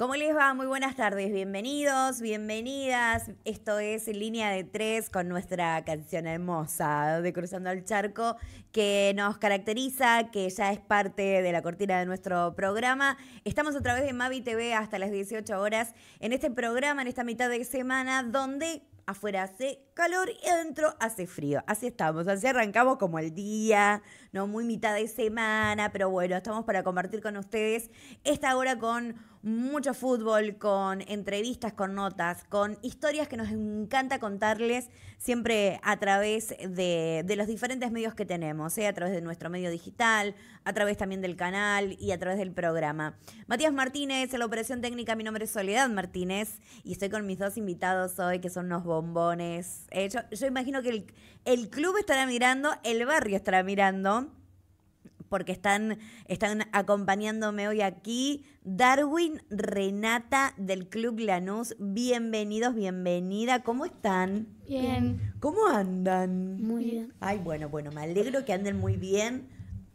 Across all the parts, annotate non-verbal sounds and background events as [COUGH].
¿Cómo les va? Muy buenas tardes, bienvenidos, bienvenidas. Esto es Línea de Tres con nuestra canción hermosa de Cruzando el Charco que nos caracteriza, que ya es parte de la cortina de nuestro programa. Estamos a través de Mavi TV hasta las 18 horas en este programa, en esta mitad de semana, donde afuera hace calor y adentro hace frío. Así estamos, así arrancamos como el día, ¿no? Muy mitad de semana, pero bueno, estamos para compartir con ustedes esta hora con mucho fútbol, con entrevistas, con notas, con historias que nos encanta contarles siempre a través de, de los diferentes medios que tenemos, ¿eh? a través de nuestro medio digital, a través también del canal y a través del programa. Matías Martínez, en la operación técnica, mi nombre es Soledad Martínez y estoy con mis dos invitados hoy que son unos bombones. Eh, yo, imagino que el club estará mirando, el barrio estará mirando porque están, están acompañándome hoy aquí. Darwin Renata del Club Lanús, bienvenidos, bienvenida. ¿Cómo están? Bien. ¿Cómo andan? Muy bien. Ay, bueno, bueno, me alegro que anden muy bien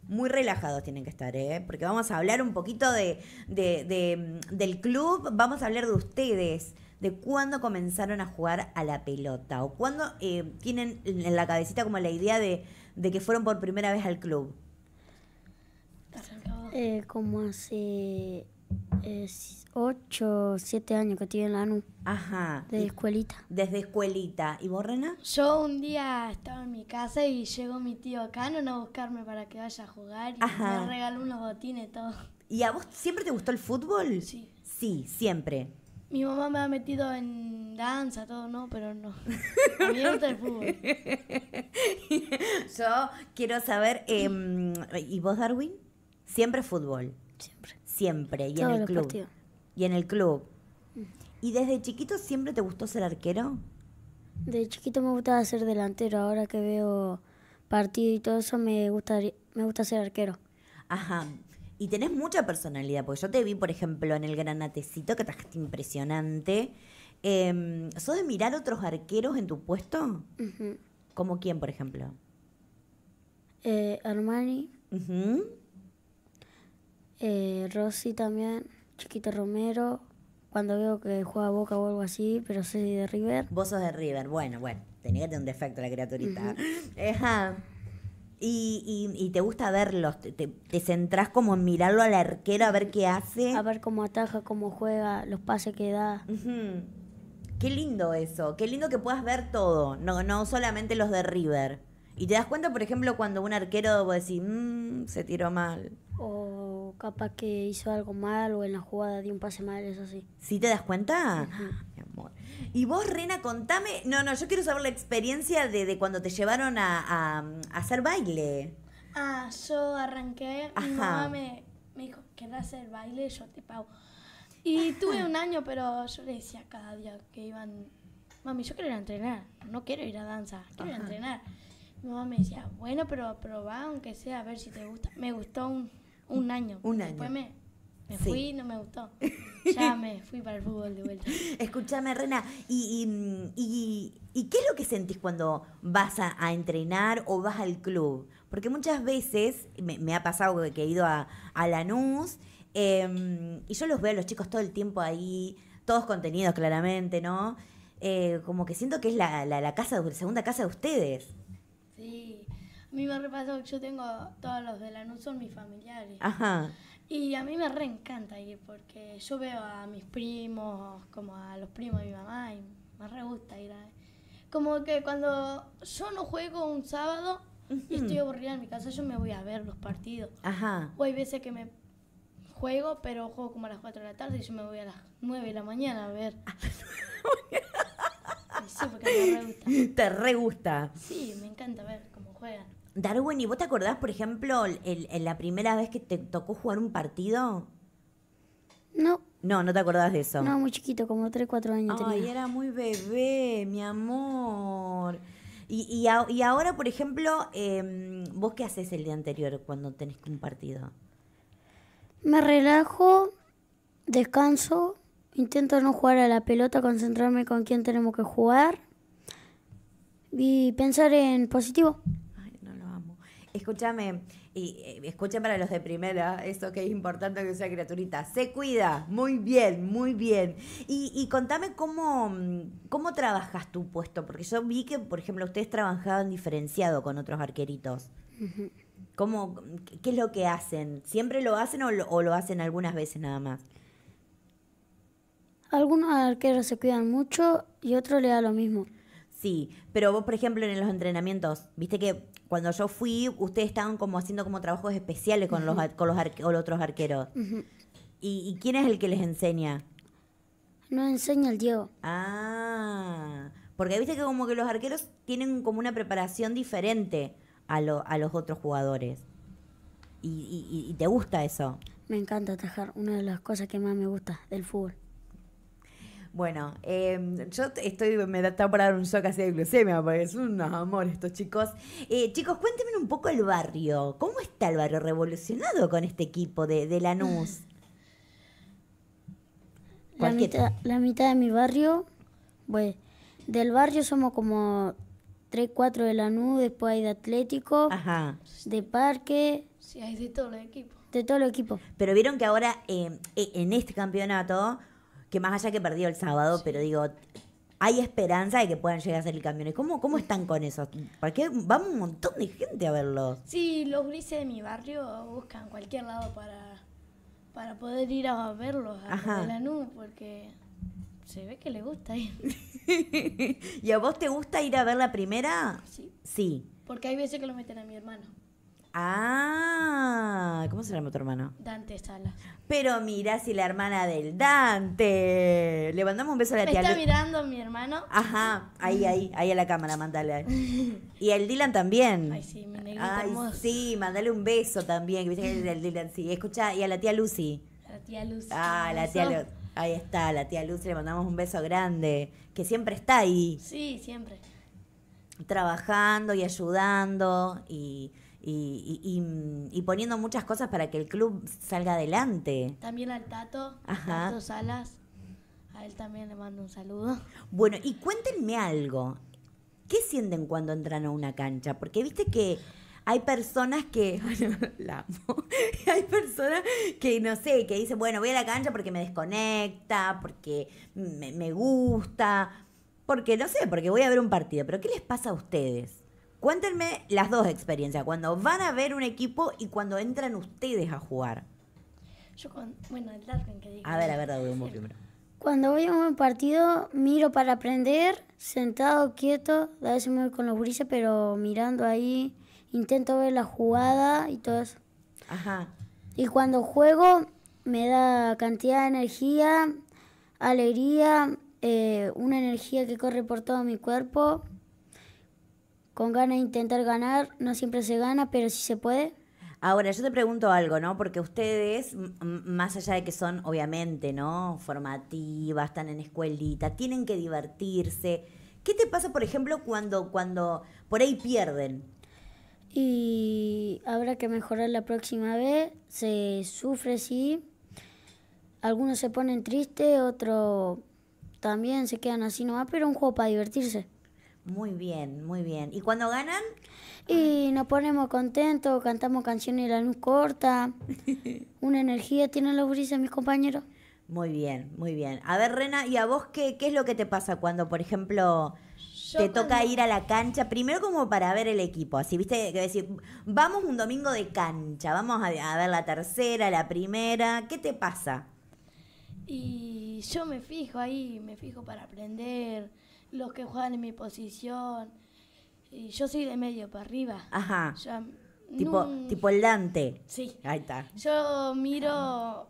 muy relajados tienen que estar, ¿eh? porque vamos a hablar un poquito de, del club, vamos a hablar de ustedes, de cuándo comenzaron a jugar a la pelota o cuándo eh, tienen en la cabecita como la idea de, de que fueron por primera vez al club. Eh, como hace 8, eh, 7 años que estoy en la NU. Ajá. Desde escuelita. Desde escuelita. ¿Y vos, Rena? Yo un día estaba en mi casa y llegó mi tío Canon a buscarme para que vaya a jugar y me regaló unos botines y todo. ¿Y a vos siempre te gustó el fútbol? Sí. Sí, siempre. Mi mamá me ha metido en danza, todo, ¿no? Pero no. [LAUGHS] A mí me gusta el fútbol. [LAUGHS] Yo quiero saber, em, ¿y vos, Darwin? Siempre fútbol. Siempre. Siempre. Y en el club. Y en el club. Mm. ¿Y desde chiquito siempre te gustó ser arquero? De chiquito me gustaba ser delantero. Ahora que veo partido y todo eso, me, gustaría, me gusta ser arquero. Ajá. Y tenés mucha personalidad, porque yo te vi, por ejemplo, en el granatecito que trajiste impresionante. Eh, ¿Sos de mirar otros arqueros en tu puesto? ¿Como quién, por ejemplo? Eh, Armani eh, Rossi también, Chiquito Romero, cuando veo que juega Boca o algo así, pero soy de River. Vos sos de River, bueno, bueno, tenía que un defecto la criaturita. [LAUGHS] Y, te gusta verlos, te, te, centrás como en mirarlo al arquero a ver qué hace. A ver cómo ataja, cómo juega, los pases que da. Qué lindo eso, qué lindo que puedas ver todo, no, no solamente los de River. Y te das cuenta, por ejemplo, cuando un arquero vos decís, mm, se tiró mal. O capaz que hizo algo mal o en la jugada dio un pase mal, eso sí. ¿si te das cuenta? Mi amor. Y vos, Rena, contame. No, no, yo quiero saber la experiencia de, cuando te llevaron a, hacer baile. Ah, yo arranqué. Mi mamá me, dijo, ¿querés hacer baile? Yo te pago. Y tuve un año, pero yo le decía cada día que iban, mami, yo quiero ir a entrenar, no quiero ir a danza, quiero ir a entrenar. Mi mamá me decía, bueno, pero probá aunque sea, a ver si te gusta. Me gustó un, un año. Un año. Después me, fui y no me gustó. [LAUGHS] ya me fui para el fútbol de vuelta. escúchame Rena, ¿y, y, qué es lo que sentís cuando vas a, entrenar o vas al club? Porque muchas veces me, ha pasado que he ido a, a Lanús em, y yo los veo a los chicos todo el tiempo ahí, todos contenidos claramente, ¿no? Eh, como que siento que es la, la casa, la segunda casa de ustedes. Sí, mí me que yo tengo todos los de la Lanús, son mis familiares. Ajá. Y a mí me reencanta ir porque yo veo a mis primos, como a los primos de mi mamá, y me re gusta ir Como que cuando yo no juego un sábado y estoy aburrida en mi casa, yo me voy a ver los partidos. Ajá. O hay veces que me juego, pero juego como a las 4 de la tarde y yo me voy a las 9 de la mañana a ver. Te re gusta. Sí, me encanta ver cómo juegan. Darwin, ¿y vos te acordás, por ejemplo, la primera vez que te tocó jugar un partido? No. No, no te acordás de eso. No, muy chiquito, como 3, 4 años. Ay, era muy bebé, mi amor. Y, y, ahora, por ejemplo, em, ¿vos qué haces el día anterior cuando tenés un partido? Me relajo, descanso, intento no jugar a la pelota, concentrarme con quién tenemos que jugar y pensar en positivo escúchame, y eh, escuchen para los de primera, eso que es importante que sea criaturita. Se cuida, muy bien, muy bien. Y, contame cómo, mm, cómo trabajas tu puesto, porque yo vi que, por ejemplo, ustedes trabajaban diferenciado con otros arqueritos. ¿Cómo, ¿Qué es lo que hacen? ¿Siempre lo hacen o lo, hacen algunas veces nada más? Algunos arqueros se cuidan mucho y otros le da lo mismo. Sí, pero vos, por ejemplo, en los entrenamientos, viste que cuando yo fui, ustedes estaban como haciendo como trabajos especiales con los con los, los otros arqueros. ¿Y, quién es el que les enseña? No enseña el Diego. Ah, porque viste que como que los arqueros tienen como una preparación diferente a, a los otros jugadores. Y, y te gusta eso. Me encanta atajar, una de las cosas que más me gusta del fútbol. Bueno, em, yo estoy, me da para dar un shock así de glucemia, porque son unos amores estos chicos. Eh, chicos, cuéntenme un poco el barrio. ¿Cómo está el barrio revolucionado con este equipo de, de Lanús? La mitad, de mi barrio, pues, del barrio somos como 3, 4 de Lanús, después hay de Atlético, de Parque. Sí, hay de todo el equipo. De todo el equipo. Pero vieron que ahora eh, eh, en este campeonato que más allá que perdió el sábado, pero digo, hay esperanza de que puedan llegar a hacer el camión. ¿Cómo, cómo están con eso? Porque va un montón de gente a verlos. Sí, los grises de mi barrio buscan cualquier lado para, para poder ir a verlos a la nube, porque se ve que le gusta ir. [LAUGHS] ¿Y a vos te gusta ir a ver la primera? Sí. Porque hay veces que lo meten a mi hermano. Ah, ¿cómo se llama tu hermano? Dante Salas. Pero mira si la hermana del Dante. Le mandamos un beso a la tía. Me está mirando mi hermano. Ajá, ahí, ahí, ahí a la cámara, mandale. Y el Dylan también. Ay, sí, me Ay, sí, mandale un beso también. Que que el Dylan, sí. Escucha, y a la tía Lucy. A la tía Lucy. Ah, la tía Lucy. Ahí está, la tía Lucy, le mandamos un beso grande. Que siempre está ahí. Sí, siempre. Trabajando y ayudando y Mm, y, poniendo muchas cosas para que el club salga adelante. También al Tato, a Tato Salas, a él también le mando un saludo. Bueno, y cuéntenme algo, ¿qué sienten cuando entran a una cancha? Porque viste que hay personas que, [LAUGHS] la amo. [LAUGHS] hay personas que, no sé, que dicen, bueno, voy a la cancha porque me desconecta, porque me, gusta, porque, no sé, porque voy a ver un partido. Pero ¿qué les pasa a ustedes? Cuéntenme las dos experiencias, cuando van a ver un equipo y cuando entran ustedes a jugar. Yo A ver, Cuando voy a un partido, miro para aprender, sentado, quieto, a veces me voy con los brisa, pero mirando ahí, intento ver la jugada y todo eso. Ajá. Y cuando juego, me da cantidad de energía, alegría, eh, una energía que corre por todo mi cuerpo con ganas de intentar ganar. No siempre se gana, pero sí se puede. Ahora, yo te pregunto algo, ¿no? Porque ustedes, más allá de que son, obviamente, ¿no? Formativas, están en escuelita, tienen que divertirse. ¿Qué te pasa, por ejemplo, cuando, cuando por ahí pierden? Y habrá que mejorar la próxima vez. Se sufre, sí. Algunos se ponen tristes, otros también se quedan así nomás, pero un juego para divertirse. Muy bien, muy bien. ¿Y cuando ganan? Y nos ponemos contentos, cantamos canciones de la luz corta. [LAUGHS] Una energía tiene los grises, mis compañeros. Muy bien, muy bien. A ver, Rena, ¿y a vos qué, qué es lo que te pasa cuando, por ejemplo, te toca ir a la cancha? Primero como para ver el equipo, así, viste, que decir, vamos un domingo de cancha, vamos a ver la tercera, la primera, ¿qué te pasa? Y yo me fijo ahí, me fijo para aprender, los que juegan en mi posición. Y yo soy de medio para arriba. Ajá. Mm. tipo, el Dante. Sí. Ahí está. Yo miro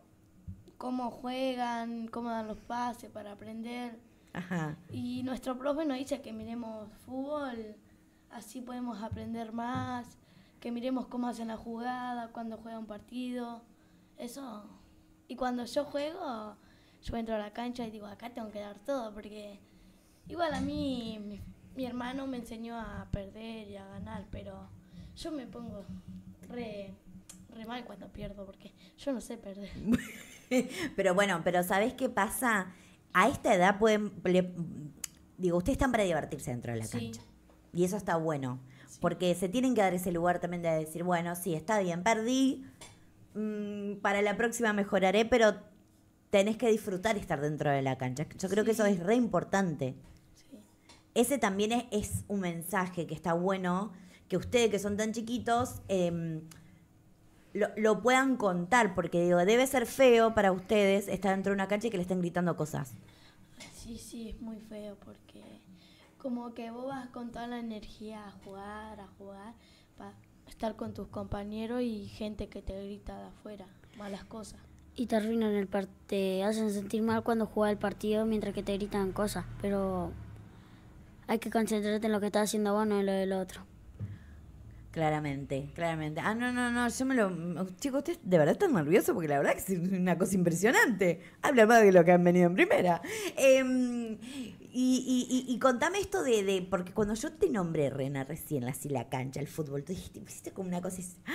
cómo juegan, cómo dan los pases para aprender. Ajá. Y nuestro profe nos dice que miremos fútbol, así podemos aprender más, que miremos cómo hacen la jugada, cuando juegan un partido. Eso. Y cuando yo juego, yo entro a la cancha y digo, acá tengo que dar todo, porque Igual a mí mi, hermano me enseñó a perder y a ganar, pero yo me pongo re, mal cuando pierdo porque yo no sé perder. [LAUGHS] pero bueno, pero ¿sabes qué pasa? A esta edad pueden... digo, ustedes están para divertirse dentro de la cancha. Y eso está bueno. Porque se tienen que dar ese lugar también de decir, bueno, sí, está bien, perdí, mm, para la próxima mejoraré, pero tenés que disfrutar estar dentro de la cancha. Yo creo que eso es re importante ese también es, un mensaje que está bueno que ustedes que son tan chiquitos em, lo, puedan contar, porque digo, debe ser feo para ustedes estar dentro de una cancha y que le estén gritando cosas. Sí, sí, es muy feo porque como que vos vas con toda la energía a jugar, a jugar, para estar con tus compañeros y gente que te grita de afuera, malas cosas. Y te arruinan el hacen sentir mal cuando juegas el partido mientras que te gritan cosas, pero hay que concentrarte en lo que estás haciendo vos, no en lo del otro. Claramente, claramente. Ah, no, no, no, yo me lo... Chicos, ustedes de verdad están nerviosos porque la verdad que es una cosa impresionante. Habla más de lo que han venido en primera. Em, y, y, y, contame esto de, de, Porque cuando yo te nombré, Rena, recién, así la cancha, el fútbol, tú dijiste, viste como una cosa... ¡ah!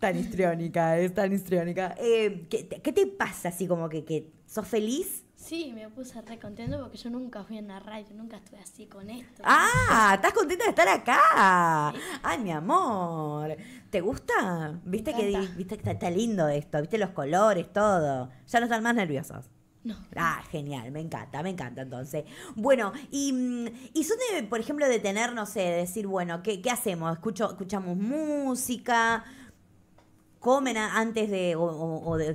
tan histriónica, es tan histriónica. Eh, ¿qué, ¿qué, te pasa así como que, que sos feliz Sí, me puse re contento porque yo nunca fui en la radio, nunca estuve así con esto. ¡Ah! ¿Estás contenta de estar acá? ¡Ay, mi amor! ¿Te gusta? ¿Viste que, viste que está, lindo esto? ¿Viste los colores, todo? ¿Ya no están más nerviosos? No. Ah, genial, me encanta, me encanta entonces. Bueno, y, mm, y son de, por ejemplo, de no sé, decir, bueno, ¿qué, qué hacemos? Escucho, escuchamos música, comen antes de o, de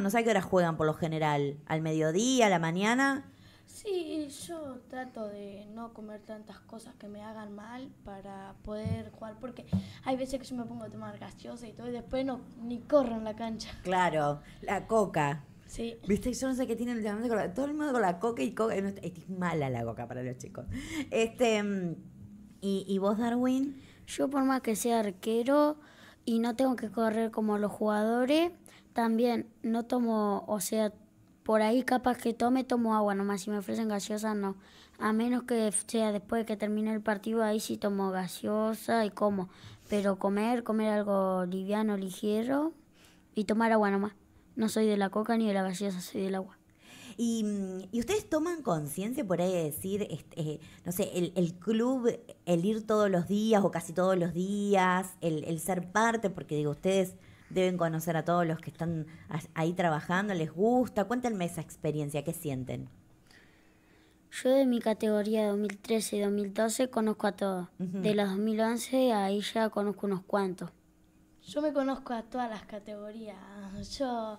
no sé qué hora juegan por lo general, al mediodía, a la mañana. Sí, yo trato de no comer tantas cosas que me hagan mal para poder jugar, porque hay veces que yo me pongo a tomar gaseosa y todo, y después no, ni corro en la cancha. Claro, la coca. Sí. Viste, yo no sé qué tienen todo el mundo con la coca y coca. es mala la coca para los chicos. Este, mm, ¿y, ¿Y vos, Darwin? Yo, por más que sea arquero, y no tengo que correr como los jugadores. También no tomo, o sea, por ahí capaz que tome, tomo agua nomás. Si me ofrecen gaseosa, no. A menos que sea después de que termine el partido, ahí sí tomo gaseosa y como. Pero comer, comer algo liviano, ligero y tomar agua nomás. No soy de la coca ni de la gaseosa, soy del agua. Mm, y, ustedes toman conciencia por ahí decir, este, eh, no sé, el, club, el ir todos los días o casi todos los días, el, ser parte, porque digo, ustedes deben conocer a todos los que están ahí trabajando, les gusta. Cuéntenme esa experiencia, ¿qué sienten? Yo de mi categoría 2013 y 2012 conozco a todos. De los 2011 ahí ya conozco unos cuantos. Yo me conozco a todas las categorías. Yo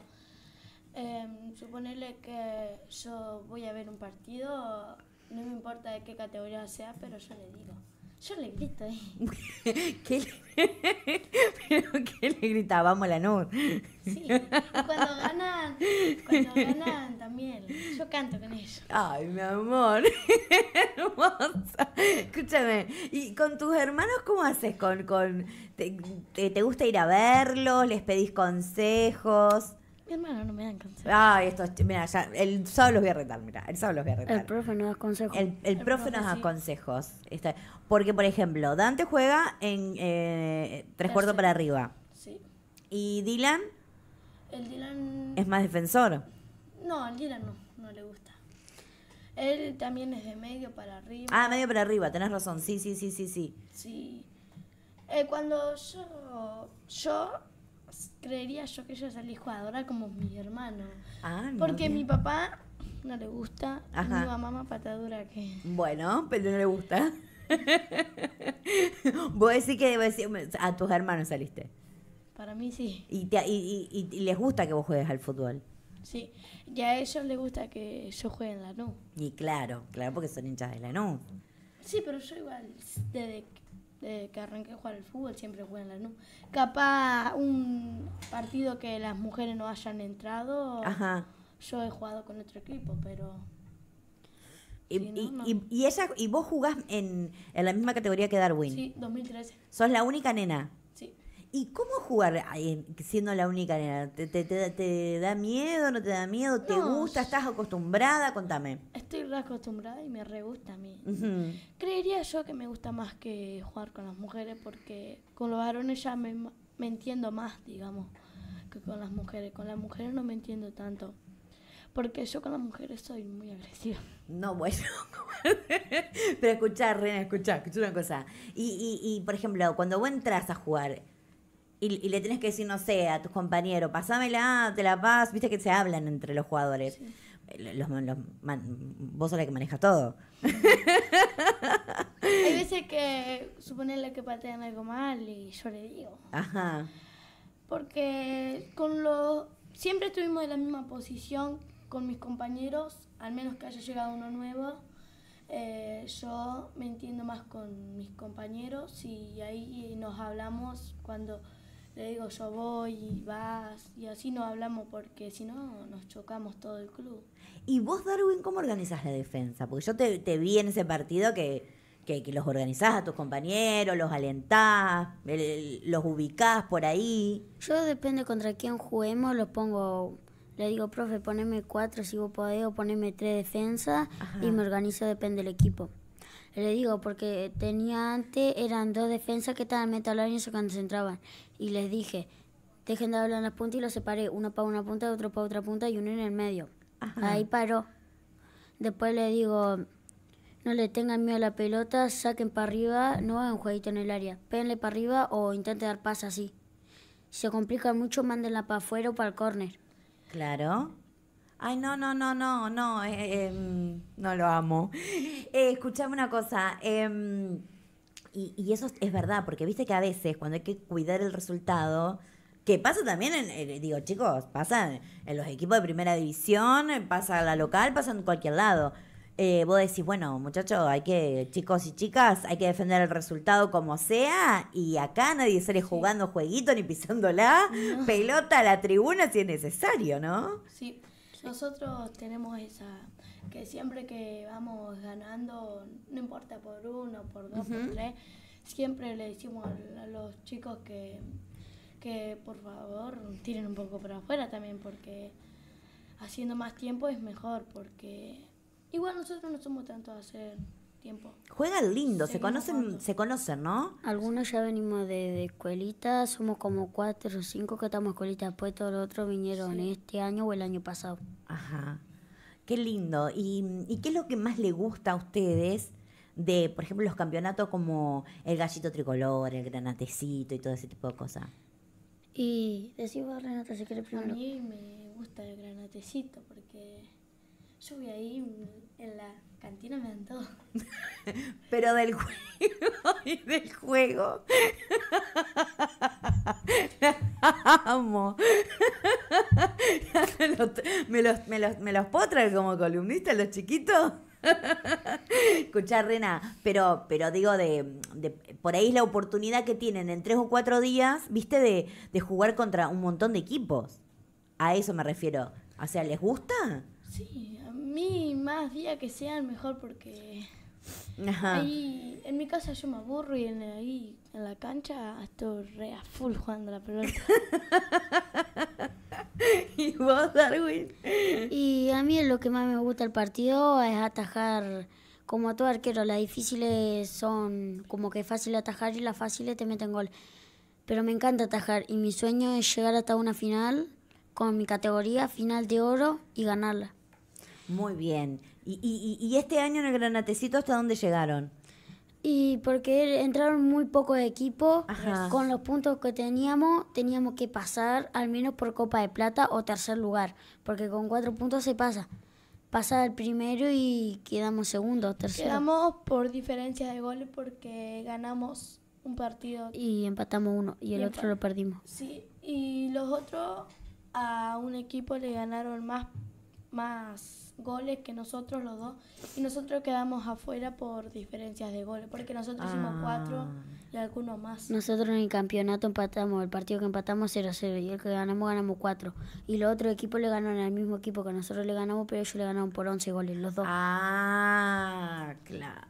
Em, suponerle que yo voy a ver un partido, no me importa de qué categoría sea, pero yo le digo. Yo le grito ahí. [LAUGHS] le... [LAUGHS] ¿Pero qué le grita? Vamos la NUR Sí, cuando ganan, cuando ganan también. Yo canto con ellos. Ay, mi amor. [LAUGHS] Hermosa. Escúchame. ¿Y con tus hermanos cómo haces? ¿Con, con, te, te, te gusta ir a verlos? ¿Les pedís consejos? hermano no me dan consejos. Ah, esto, mira, ya, el sábado los voy a retar, mira, el sábado los voy a retar. El profe nos da consejos. El, profe, nos da consejos. porque, por ejemplo, Dante juega en eh, tres cuartos para arriba. Sí. ¿Y Dylan? El Dylan... ¿Es más defensor? No, al Dylan no, no le gusta. Él también es de medio para arriba. Ah, medio para arriba, tenés razón, sí, sí, sí, sí, sí. Sí. Eh, cuando yo, yo creería yo que yo salí jugadora como mi hermano. Ah, porque mi papá no le gusta, a mi mamá patadura que... Bueno, pero no le gusta. voy a decir que a tus hermanos saliste. Para mí sí. ¿Y, te, y, y, les gusta que vos juegues al fútbol. Sí, y a ellos les gusta que yo juegue en la NU. Y claro, claro, porque son hinchas de la NU. Sí, pero yo igual, desde que arranqué a jugar al fútbol siempre juegan la NU. Capaz un partido que las mujeres no hayan entrado, yo he jugado con otro equipo, pero... Y, y, esa, y vos jugás en, en la misma categoría que Darwin. Sí, 2013. Sos la única nena. ¿Y cómo jugar siendo la única nena? ¿Te, da miedo? ¿No te da miedo? ¿Te gusta? ¿Estás acostumbrada? Contame. Estoy acostumbrada y me re gusta a mí. Creería yo que me gusta más que jugar con las mujeres porque con los varones ya me, entiendo más, digamos, que con las mujeres. Con las mujeres no me entiendo tanto. Porque yo con las mujeres soy muy agresiva. No, bueno. [LAUGHS] Pero escuchá, Reina, escuchá, escuchá una cosa. Y, y, por ejemplo, cuando vos entras a jugar, y, le tenés que decir, no sé, a tus compañeros, pasámela, te la pas, viste que se hablan entre los jugadores. Eh, vos sos la que manejas todo. [LAUGHS] Hay veces que suponerle que patean algo mal y yo le digo. Ajá. Porque con los siempre estuvimos en la misma posición con mis compañeros, al menos que haya llegado uno nuevo. Eh, yo me entiendo más con mis compañeros y ahí nos hablamos cuando le digo yo voy y vas, y así no hablamos porque si no nos chocamos todo el club. ¿Y vos, Darwin, cómo organizás la defensa? Porque yo te, vi en ese partido que, los organizás a tus compañeros, los alentás, los ubicás por ahí. Yo depende contra quién juguemos, los pongo le digo, profe, poneme cuatro si vos podés, poneme tres defensa y me organizo, depende del equipo. Le digo, porque tenía antes, eran dos defensas que estaban al medio y se concentraban. Y les dije, dejen de hablar en las puntas y los separé, uno para una punta, otro para otra punta y uno en el medio. Ahí paró. Después le digo, no le tengan miedo a la pelota, saquen para arriba, no hagan jueguito en el área. Péguenle para arriba o intenten dar pasa así. Si se complica mucho, mándenla para afuera o para el córner. Claro. Ay, no, no, no, no, no, eh, eh, em, no lo amo. [LAUGHS] Eh, escuchame una cosa. Em, y, eso es verdad, porque viste que a veces cuando hay que cuidar el resultado, que pasa también, digo, chicos, pasa en, los equipos de primera división, pasa en la local, pasa en cualquier lado. vos decís, bueno, muchachos, hay que, chicos y chicas, hay que defender el resultado como sea, y acá nadie sale jugando jueguito ni pisándola, pelota a la tribuna si es necesario, ¿no? Sí. Nosotros tenemos esa, que siempre que vamos ganando, no importa por uno, por dos, por tres, siempre le decimos a los chicos que, que por favor tiren un poco para afuera también, porque haciendo más tiempo es mejor, porque igual nosotros no somos tanto a hacer tiempo. Juegan lindo, se conocen, se conocen, ¿no? Algunos ya venimos de, escuelitas, somos como cuatro o cinco que estamos escuelitas, después todos los otros vinieron este año o el año pasado. Ajá. Qué lindo. ¿Y, qué es lo que más le gusta a ustedes de, por ejemplo, los campeonatos como el gallito tricolor, el granatecito y todo ese tipo de cosas? Y decimos Renata si quieres primero. A mí me gusta el granatecito porque yo voy ahí en la Cantina me dan todo. [LAUGHS] Pero del juego [LAUGHS] y del juego. [LAUGHS] amo. ¿Me los, me, puedo traer como columnista los chiquitos? Escuchá, Rena, pero, pero digo, de, por ahí es la oportunidad que tienen en tres o cuatro días, viste, de, de, jugar contra un montón de equipos. A eso me refiero. O sea, ¿les gusta? Sí, mí más día que sean mejor porque ahí en mi casa yo me aburro y en, ahí en la cancha estoy re a full jugando la pelota. [LAUGHS] ¿Y vos, Darwin? Y a mí lo que más me gusta el partido es atajar como a todo arquero. Las difíciles son como que fácil atajar y las fáciles te meten gol. Pero me encanta atajar y mi sueño es llegar hasta una final con mi categoría, final de oro y ganarla. Muy bien. ¿Y, y, este año en el Granatecito hasta dónde llegaron? Y porque er, entraron muy pocos equipos, con los puntos que teníamos, teníamos que pasar al menos por Copa de Plata o tercer lugar, porque con cuatro puntos se pasa. Pasa el primero y quedamos segundo, o tercero. Quedamos por diferencia de goles porque ganamos un partido. Y empatamos uno y el otro lo perdimos. Sí, y los otros a un equipo le ganaron más, más goles que nosotros los dos y nosotros quedamos afuera por diferencias de goles, porque nosotros hicimos cuatro ah. y algunos más. Nosotros en el campeonato empatamos, el partido que empatamos 0-0 y el que ganamos ganamos cuatro, Y los otros equipos le ganaron al mismo equipo que nosotros le ganamos, pero ellos le ganaron por 11 goles, los dos. Ah, claro.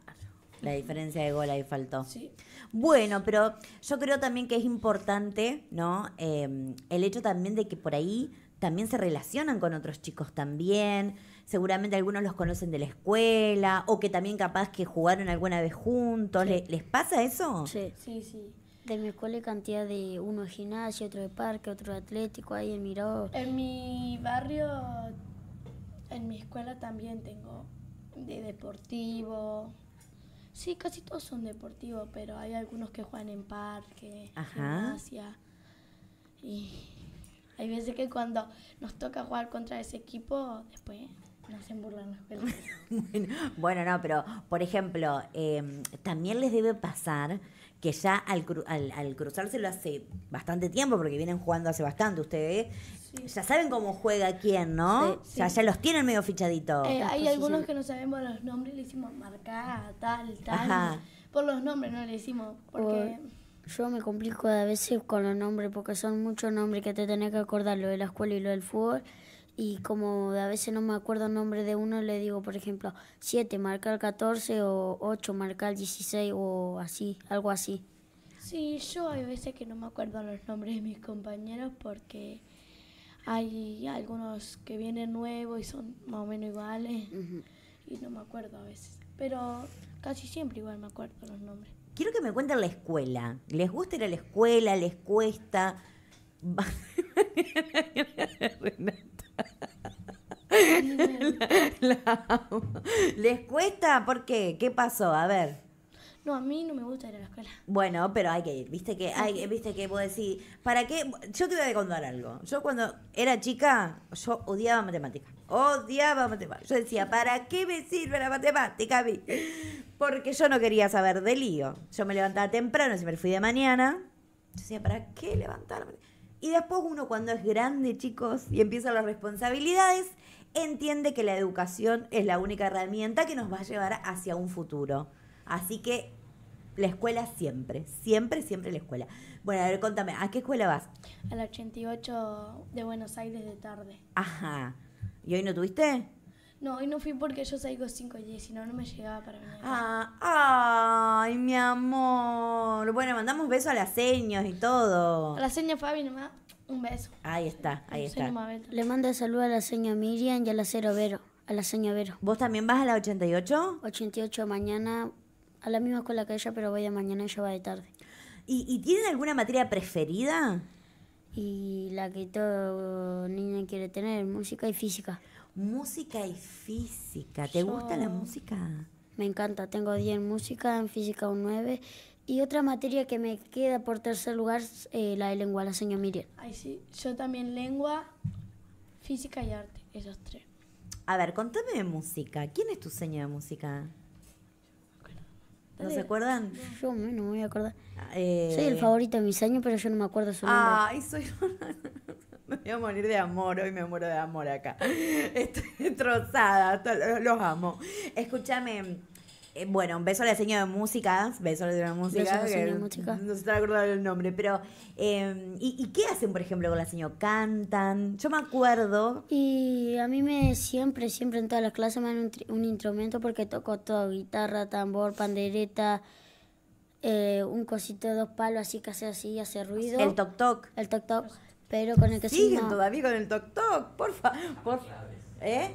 La diferencia de gol ahí faltó. Sí. Bueno, pero yo creo también que es importante, ¿no? Eh, el hecho también de que por ahí también se relacionan con otros chicos también, seguramente algunos los conocen de la escuela o que también capaz que jugaron alguna vez juntos, ¿Les, pasa eso? Sí, sí, sí. De mi escuela hay cantidad de uno de gimnasio, otro de parque, otro de atlético, ahí en En mi barrio, en mi escuela también tengo de deportivo. Sí, casi todos son deportivos, pero hay algunos que juegan en parque, en gimnasia. Y hay veces que cuando nos toca jugar contra ese equipo, después nos hacen burlar [LAUGHS] bueno, no, pero por ejemplo, em, también les debe pasar que ya al, cru al, cruzárselo hace bastante tiempo, porque vienen jugando hace bastante ustedes, ya saben cómo juega quién, ¿no? O sea, ya los tienen medio fichaditos. Eh, hay algunos que no sabemos los nombres, le hicimos marcar, tal, tal. Por los nombres no le hicimos, porque... Yo me complico a veces con los nombres porque son muchos nombres que te tenés que acordar, lo de la escuela y lo del fútbol. Y como a veces no me acuerdo el nombre de uno, le digo, por ejemplo, 7, marcar el 14 o 8, marcar el 16 o así, algo así. Sí, yo hay veces que no me acuerdo los nombres de mis compañeros porque hay algunos que vienen nuevos y son más o menos iguales y no me acuerdo a veces. Pero casi siempre igual me acuerdo los nombres. Quiero que me cuenten la escuela. ¿Les gusta ir a la escuela? ¿Les cuesta? [LAUGHS] [LAUGHS] ¿Les cuesta? ¿Por qué? ¿Qué pasó? A ver. No, a mí no me gusta ir a la escuela. Bueno, pero hay que ir, viste que, hay, viste que vos decir... ¿para qué? Yo te voy a contar algo. Yo cuando era chica, yo odiaba matemáticas. Odiaba matemáticas. Yo decía, ¿para qué me sirve la matemática a mí? Porque yo no quería saber de lío. Yo me levantaba temprano, siempre fui de mañana. Yo decía, ¿para qué levantarme? Y después uno cuando es grande, chicos, y empiezan las responsabilidades, entiende que la educación es la única herramienta que nos va a llevar hacia un futuro. Así que la escuela siempre, siempre, siempre la escuela. Bueno, a ver, contame, ¿a qué escuela vas? A la 88 de Buenos Aires de tarde. Ajá. ¿Y hoy no tuviste? No, hoy no fui porque yo salgo 5 y 10, si no, no me llegaba para venir. Ah, ay, mi amor. Bueno, mandamos besos a las señas y todo. A la seña Fabi nomás, un beso. Ahí está, ahí está. Le mando saludo a la seña Miriam y a la cero Vero, a la seña Vero. ¿Vos también vas a la 88? 88 mañana a la misma escuela que ella, pero voy de mañana y ella va de tarde. ¿Y, y tienen alguna materia preferida? Y la que todo niño quiere tener, música y física. Música y física. ¿Te gusta la música? Me encanta. Tengo 10 en música, en física un 9. Y otra materia que me queda por tercer lugar eh, la de lengua, la señora Miriam. Ay, sí. Yo también lengua, física y arte, esos tres. A ver, contame de música. ¿Quién es tu señora de música? ¿No se acuerdan? Yo no me voy a acordar. Eh. Soy el favorito de mis años, pero yo no me acuerdo su nombre. Ay, soy [LAUGHS] Me voy a morir de amor, hoy me muero de amor acá. [LAUGHS] Estoy trozada, los amo. Escúchame, eh, bueno, un beso la Señora de música, beso al Señora de música, música. no se te acordar el nombre, pero em, ¿y, qué hacen, por ejemplo, con la señora? ¿Cantan? Yo me acuerdo. Y a mí me siempre, siempre en todas las clases me dan un, instrumento porque toco todo, guitarra, tambor, pandereta, eh, un cosito de dos palos así que hace así, hace ruido. El toc toc. El toc toc, pero con el que siguen todavía con el toc toc, porfa. ¿Eh?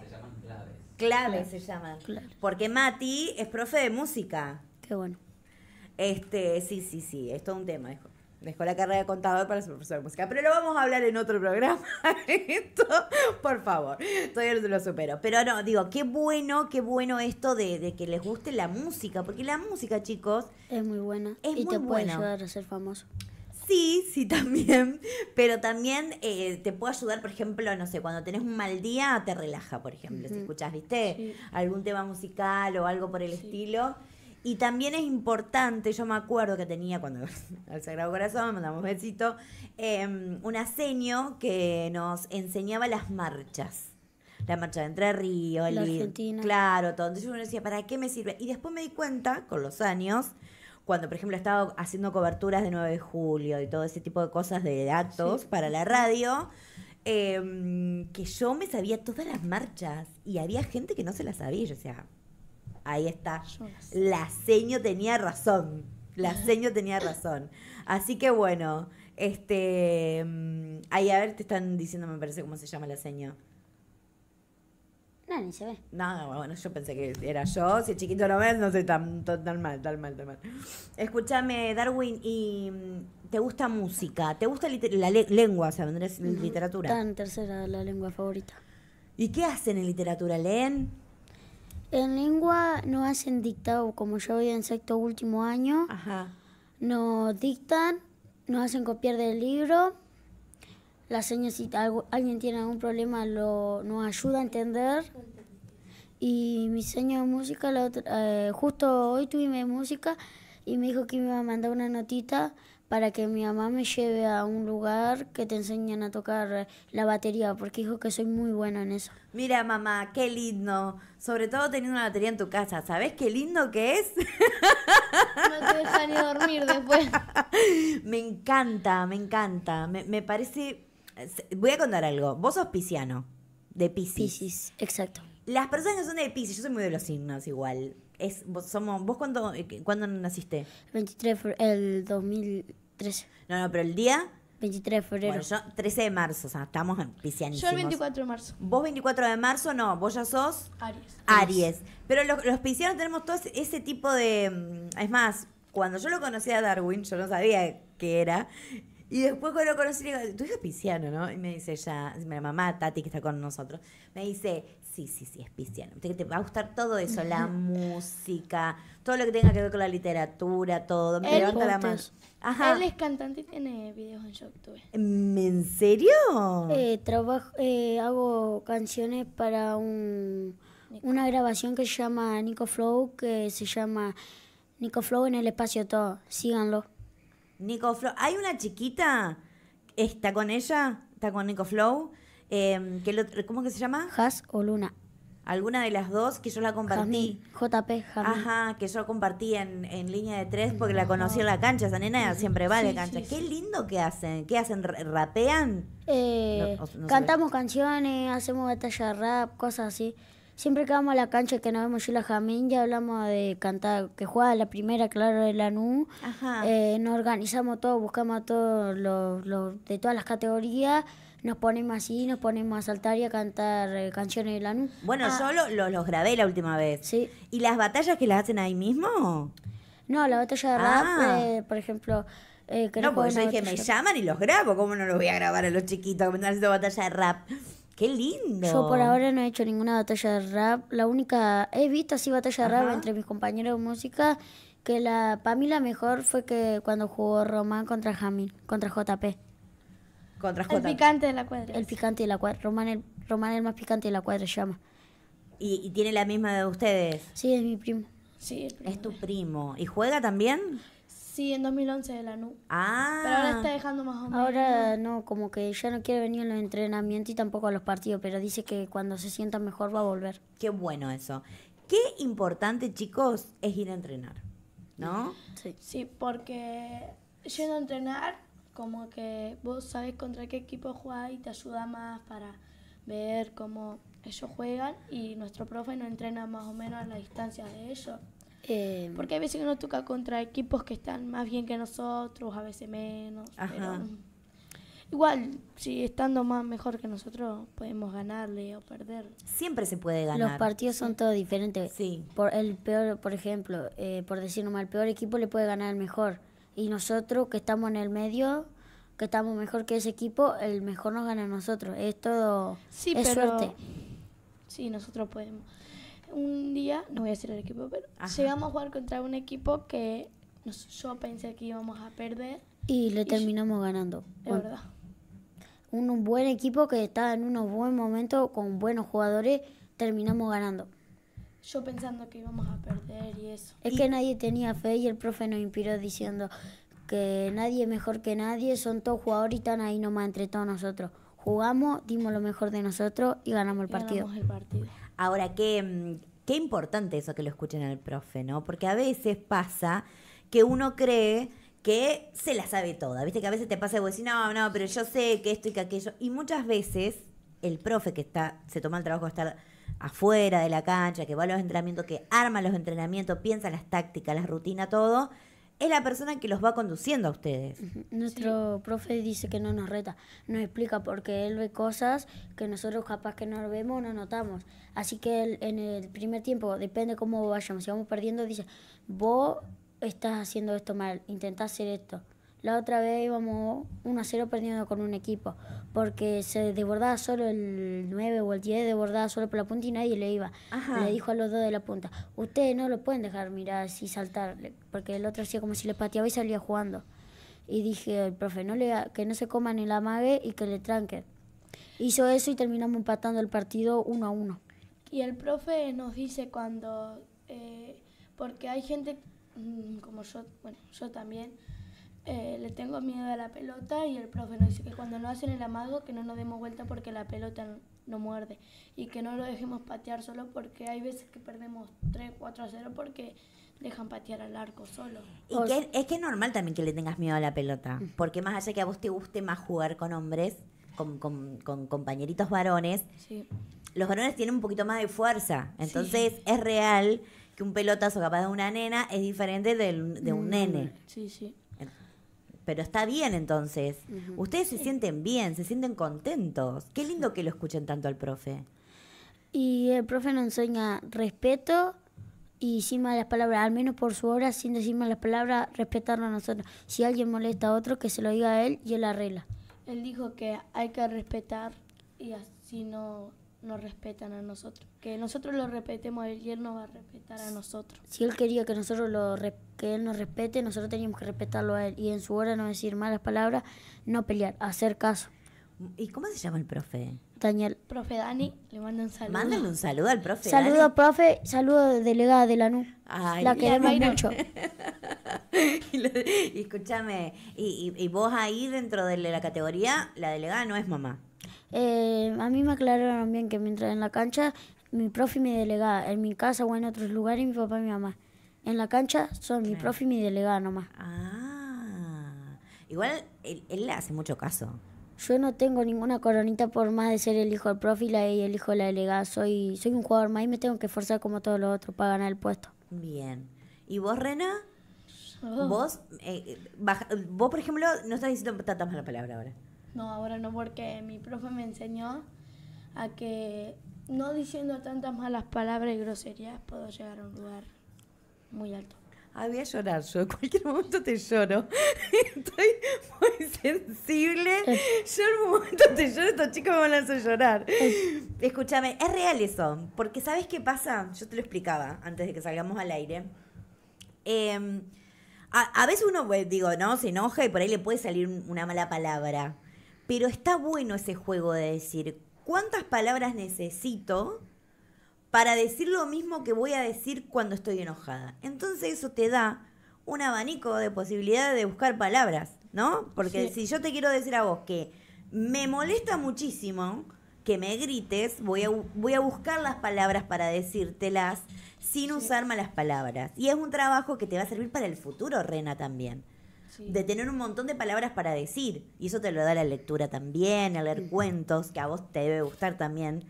Clave se llama Porque Mati es profe de música. Qué bueno. Este, sí, sí, sí, es un tema. Dejó la carrera de contador para ser profesor de música. Pero lo vamos a hablar en otro programa. [LAUGHS] esto, por favor. Todavía no lo supero. Pero no, digo, qué bueno, qué bueno esto de, que les guste la música. Porque la música, chicos. Es muy buena. Es y te puede ayudar a ser famoso. Sí, sí, [LAUGHS] también. Pero también eh, te puede ayudar, por ejemplo, no sé, cuando tenés un mal día, te relaja, por ejemplo. Si escuchás, viste, algún tema musical o algo por el estilo. Y también es importante, yo me acuerdo que tenía cuando [LAUGHS] al Sagrado Corazón, mandamos besito, eh, un aseño que nos enseñaba las marchas. La marcha de Entre Ríos, el La Argentina. Claro, todo. Entonces yo decía, ¿para qué me sirve? Y después me di cuenta, con los años, cuando, por ejemplo, estaba haciendo coberturas de 9 de julio y todo ese tipo de cosas de datos para la radio, em, que yo me sabía todas las marchas y había gente que no se las sabía. O sea, ahí está, la seño tenía razón, la [LAUGHS] seño tenía razón. Así que bueno, este, em, ahí a ver, te están diciendo, me parece, cómo se llama la seño ni se ve. Nada, bueno, yo pensé que era yo. Si chiquito lo ves, no sé tan, mal, tan mal, tan mal. Escúchame, Darwin, y mm, te gusta música, te gusta la lengua, o sea, en literatura. en tercera la lengua favorita. ¿Y qué hacen en literatura? ¿Leen? En lengua no hacen dictado, como yo voy en sexto último año. Ajá. No dictan, no hacen copiar del libro la señora, si alguien tiene algún problema, lo, nos ayuda a entender. Y mi seña de música, eh, justo hoy tuvimos música y me dijo que me iba a mandar una notita para que mi mamá me lleve a un lugar que te enseñan a tocar la batería, porque dijo que soy muy buena en eso. Mira, mamá, qué lindo. Sobre todo teniendo una batería en tu casa. ¿Sabes qué lindo que es? No te ni dormir después. [LAUGHS] me encanta, me encanta. Me, me parece voy a contar algo. Vos sos pisciano, de Piscis. Piscis, exacto. Las personas que son de Piscis, yo soy muy de los signos igual. Es, vos, somos, ¿Vos eh, cuándo, naciste? 23 el 2013. No, no, pero el día... 23 de febrero. Bueno, yo 13 de marzo, o sea, estamos en piscianísimos. Yo el 24 de marzo. Vos 24 de marzo, no, vos ya sos... Aries. Aries. Pero los, los piscianos tenemos todo ese tipo de... Mm, es más, cuando yo lo conocí a Darwin, yo no sabía qué era, y después cuando lo conocí, le digo, tu hijo es pisciano, ¿no? Y me dice ya, mi mamá Tati, que está con nosotros, me dice, sí, sí, sí, es pisciano. Te, va a gustar todo eso, la música, todo lo que tenga que ver con la literatura, todo. Me Él levanta la mano. Ajá. Él es cantante y tiene videos en YouTube. ¿En serio? Eh, trabajo, eh, hago canciones para un, una grabación que se llama Nico Flow, que se llama Nico Flow en el espacio todo. Síganlo. Nico Flow. Hay una chiquita, está con ella, está con Nico Flow, em, que lo, ¿cómo que se llama? Has o Luna. Alguna de las dos que yo la compartí. JP Ajá, que yo compartí en, en línea de tres porque la conocí en la cancha. Esa nena siempre va de cancha. Qué lindo que hacen. ¿Qué hacen? ¿Rapean? Eh, cantamos canciones, hacemos batalla de rap, cosas así. Siempre que vamos a la cancha que nos vemos yo la Jamín, ya hablamos de cantar, que juega la primera, claro, de la NU. Eh, nos organizamos todo, buscamos a todos los, de todas las categorías, nos ponemos así, nos ponemos a saltar y a cantar eh, canciones de la NU. Bueno, solo ah. los grabé la última vez. Sí. ¿Y las batallas que las hacen ahí mismo? No, la batalla de rap, ah. eh, por ejemplo... Eh, no, porque yo dije, me llaman y los grabo, ¿cómo no los voy a grabar a los chiquitos que me están haciendo batalla de rap? Qué lindo. Yo por ahora no he hecho ninguna batalla de rap. La única, he visto así batalla de rap entre mis compañeros de música, que la, para mí la mejor fue que cuando jugó Román contra Jamil, contra JP. Contra JP. El picante de la cuadra. El picante de la cuadra. Román el, Román el más picante de la cuadra se llama. ¿Y, tiene la misma de ustedes? Sí, es mi primo. Sí, primo. es tu primo. ¿Y juega también? Sí, en 2011 de la NU. Ah. Pero ahora ah. está dejando más o menos. Ahora no, como que ya no quiere venir a los entrenamientos y tampoco a los partidos, pero dice que cuando se sienta mejor va a volver. Qué bueno eso. Qué importante, chicos, es ir a entrenar, ¿no? Sí. Sí, porque yendo a entrenar, como que vos sabes contra qué equipo juega y te ayuda más para ver cómo ellos juegan y nuestro profe nos entrena más o menos a la distancia de ellos. Em, Porque a veces uno toca contra equipos que están más bien que nosotros, a veces menos. Pero mm, igual, si estando más mejor que nosotros, podemos ganarle o perder. Siempre se puede ganar. Los partidos son todos diferentes. Por el peor, por ejemplo, eh, por decir nomás, el peor equipo le puede ganar al mejor. Y nosotros que estamos en el medio, que estamos mejor que ese equipo, el mejor nos gana a nosotros. Es todo es suerte. Sí, nosotros podemos un día, no voy a decir el equipo, pero si llegamos a jugar contra un equipo que yo pensé que íbamos a perder. Y le terminamos ganando. Es verdad. Un, buen equipo que estaba en unos buenos momentos, con buenos jugadores, terminamos ganando. Yo pensando que íbamos a perder y eso. Es que nadie tenía fe y el profe nos inspiró diciendo que nadie mejor que nadie, son todos jugadores y están ahí nomás entre todos nosotros. Jugamos, dimos lo mejor de nosotros y ganamos el, partido. Ganamos el partido. Ahora, mm, qué, importante eso que lo escuchen al profe, ¿no? Porque a veces pasa que uno cree que se la sabe toda. Viste que a veces te pasa y vos decís, no, no, pero yo sé que esto y que aquello. Y muchas veces el profe que está, se toma el trabajo de estar afuera de la cancha, que va a los entrenamientos, que arma los entrenamientos, piensa las tácticas, las rutinas, todo, es la persona que los va conduciendo a ustedes. Nuestro profe dice que no nos reta, nos explica porque él ve cosas que nosotros capaz que no vemos no notamos. Así que él, en el primer tiempo, depende cómo vayamos, si vamos perdiendo, dice, vos estás haciendo esto mal, intentás hacer esto. La otra vez íbamos 1 a 0 perdiendo con un equipo, porque se desbordaba solo el 9 o el 10, desbordaba solo por la punta y nadie le iba. Le dijo a los dos de la punta, ustedes no lo pueden dejar mirar si saltar, porque el otro hacía como si le pateaba y salía jugando. Y dije al profe, no le, que no se coman el amague y que le tranquen. Hizo eso y terminamos empatando el partido 1 a 1. Y el profe nos dice cuando, eh, porque hay gente mm, como yo, bueno, yo también, eh, le tengo miedo a la pelota y el profe nos dice que cuando no hacen el amago que no nos demos vuelta porque la pelota no, muerde y que no lo dejemos patear solo porque hay veces que perdemos 3, 4 a 0 porque dejan patear al arco solo. Y es que es normal también que le tengas miedo a la pelota, mm. porque más allá que a vos te guste más jugar con hombres, con, compañeritos varones, los varones tienen un poquito más de fuerza, entonces es real que un pelotazo capaz de una nena es diferente de un mm, nene. Sí, sí pero está bien entonces. Ustedes se sienten bien, se sienten contentos. Qué lindo que lo escuchen tanto al profe. Y el profe nos enseña respeto y encima de las palabras, al menos por su obra, sin decir las palabras, respetarlo a nosotros. Si alguien molesta a otro, que se lo diga a él y él arregla. Él dijo que hay que respetar y así no nos respetan a nosotros. Que nosotros lo respetemos a él y él nos va a respetar a nosotros. Si él quería que nosotros lo que él nos respete, nosotros teníamos que respetarlo a él y en su hora no decir malas palabras, no pelear, hacer caso. ¿Y cómo se llama el profe? Daniel. Profe Dani, le mando un saludo. Mándale un saludo al profe. Saludo, profe. Saludo, delegada de la NU. la queremos mucho. [LAUGHS] escúchame, y vos ahí dentro de la categoría, la delegada no es mamá. Eh, a mí me aclararon bien que mientras en la cancha, mi profe y mi delegada, en mi casa o en otros lugares, mi papá y mi mamá. En la cancha son mi profe y mi delegada nomás. Ah, igual él, le hace mucho caso. Yo no tengo ninguna coronita por más de ser el hijo del profe y, la, el hijo de la delegada. Soy, soy un jugador más y me tengo que esforzar como todos los otros para ganar el puesto. Bien. ¿Y vos, Rena? Vos, eh, eh, vos, por ejemplo, no estás diciendo tantas la palabra ahora. No, ahora no, porque mi profe me enseñó a que no diciendo tantas malas palabras y groserías puedo llegar a un lugar muy alto. Ah, voy a llorar yo, en cualquier momento te lloro. [LAUGHS] Estoy muy sensible. Eh. Yo en un momento te lloro, estos chicos me van a hacer llorar. Eh. Escúchame, es real eso, porque ¿sabes qué pasa? Yo te lo explicaba antes de que salgamos al aire. Em, a, veces uno, pues, digo, no, se enoja y por ahí le puede salir una mala palabra. Pero está bueno ese juego de decir, ¿cuántas palabras necesito para decir lo mismo que voy a decir cuando estoy enojada? Entonces eso te da un abanico de posibilidades de buscar palabras, ¿no? Porque si yo te quiero decir a vos que me molesta muchísimo que me grites, voy a, voy a buscar las palabras para decírtelas sin usar malas palabras. Y es un trabajo que te va a servir para el futuro, Rena, también de tener un montón de palabras para decir. Y eso te lo da la lectura también, el leer cuentos, que a vos te debe gustar también.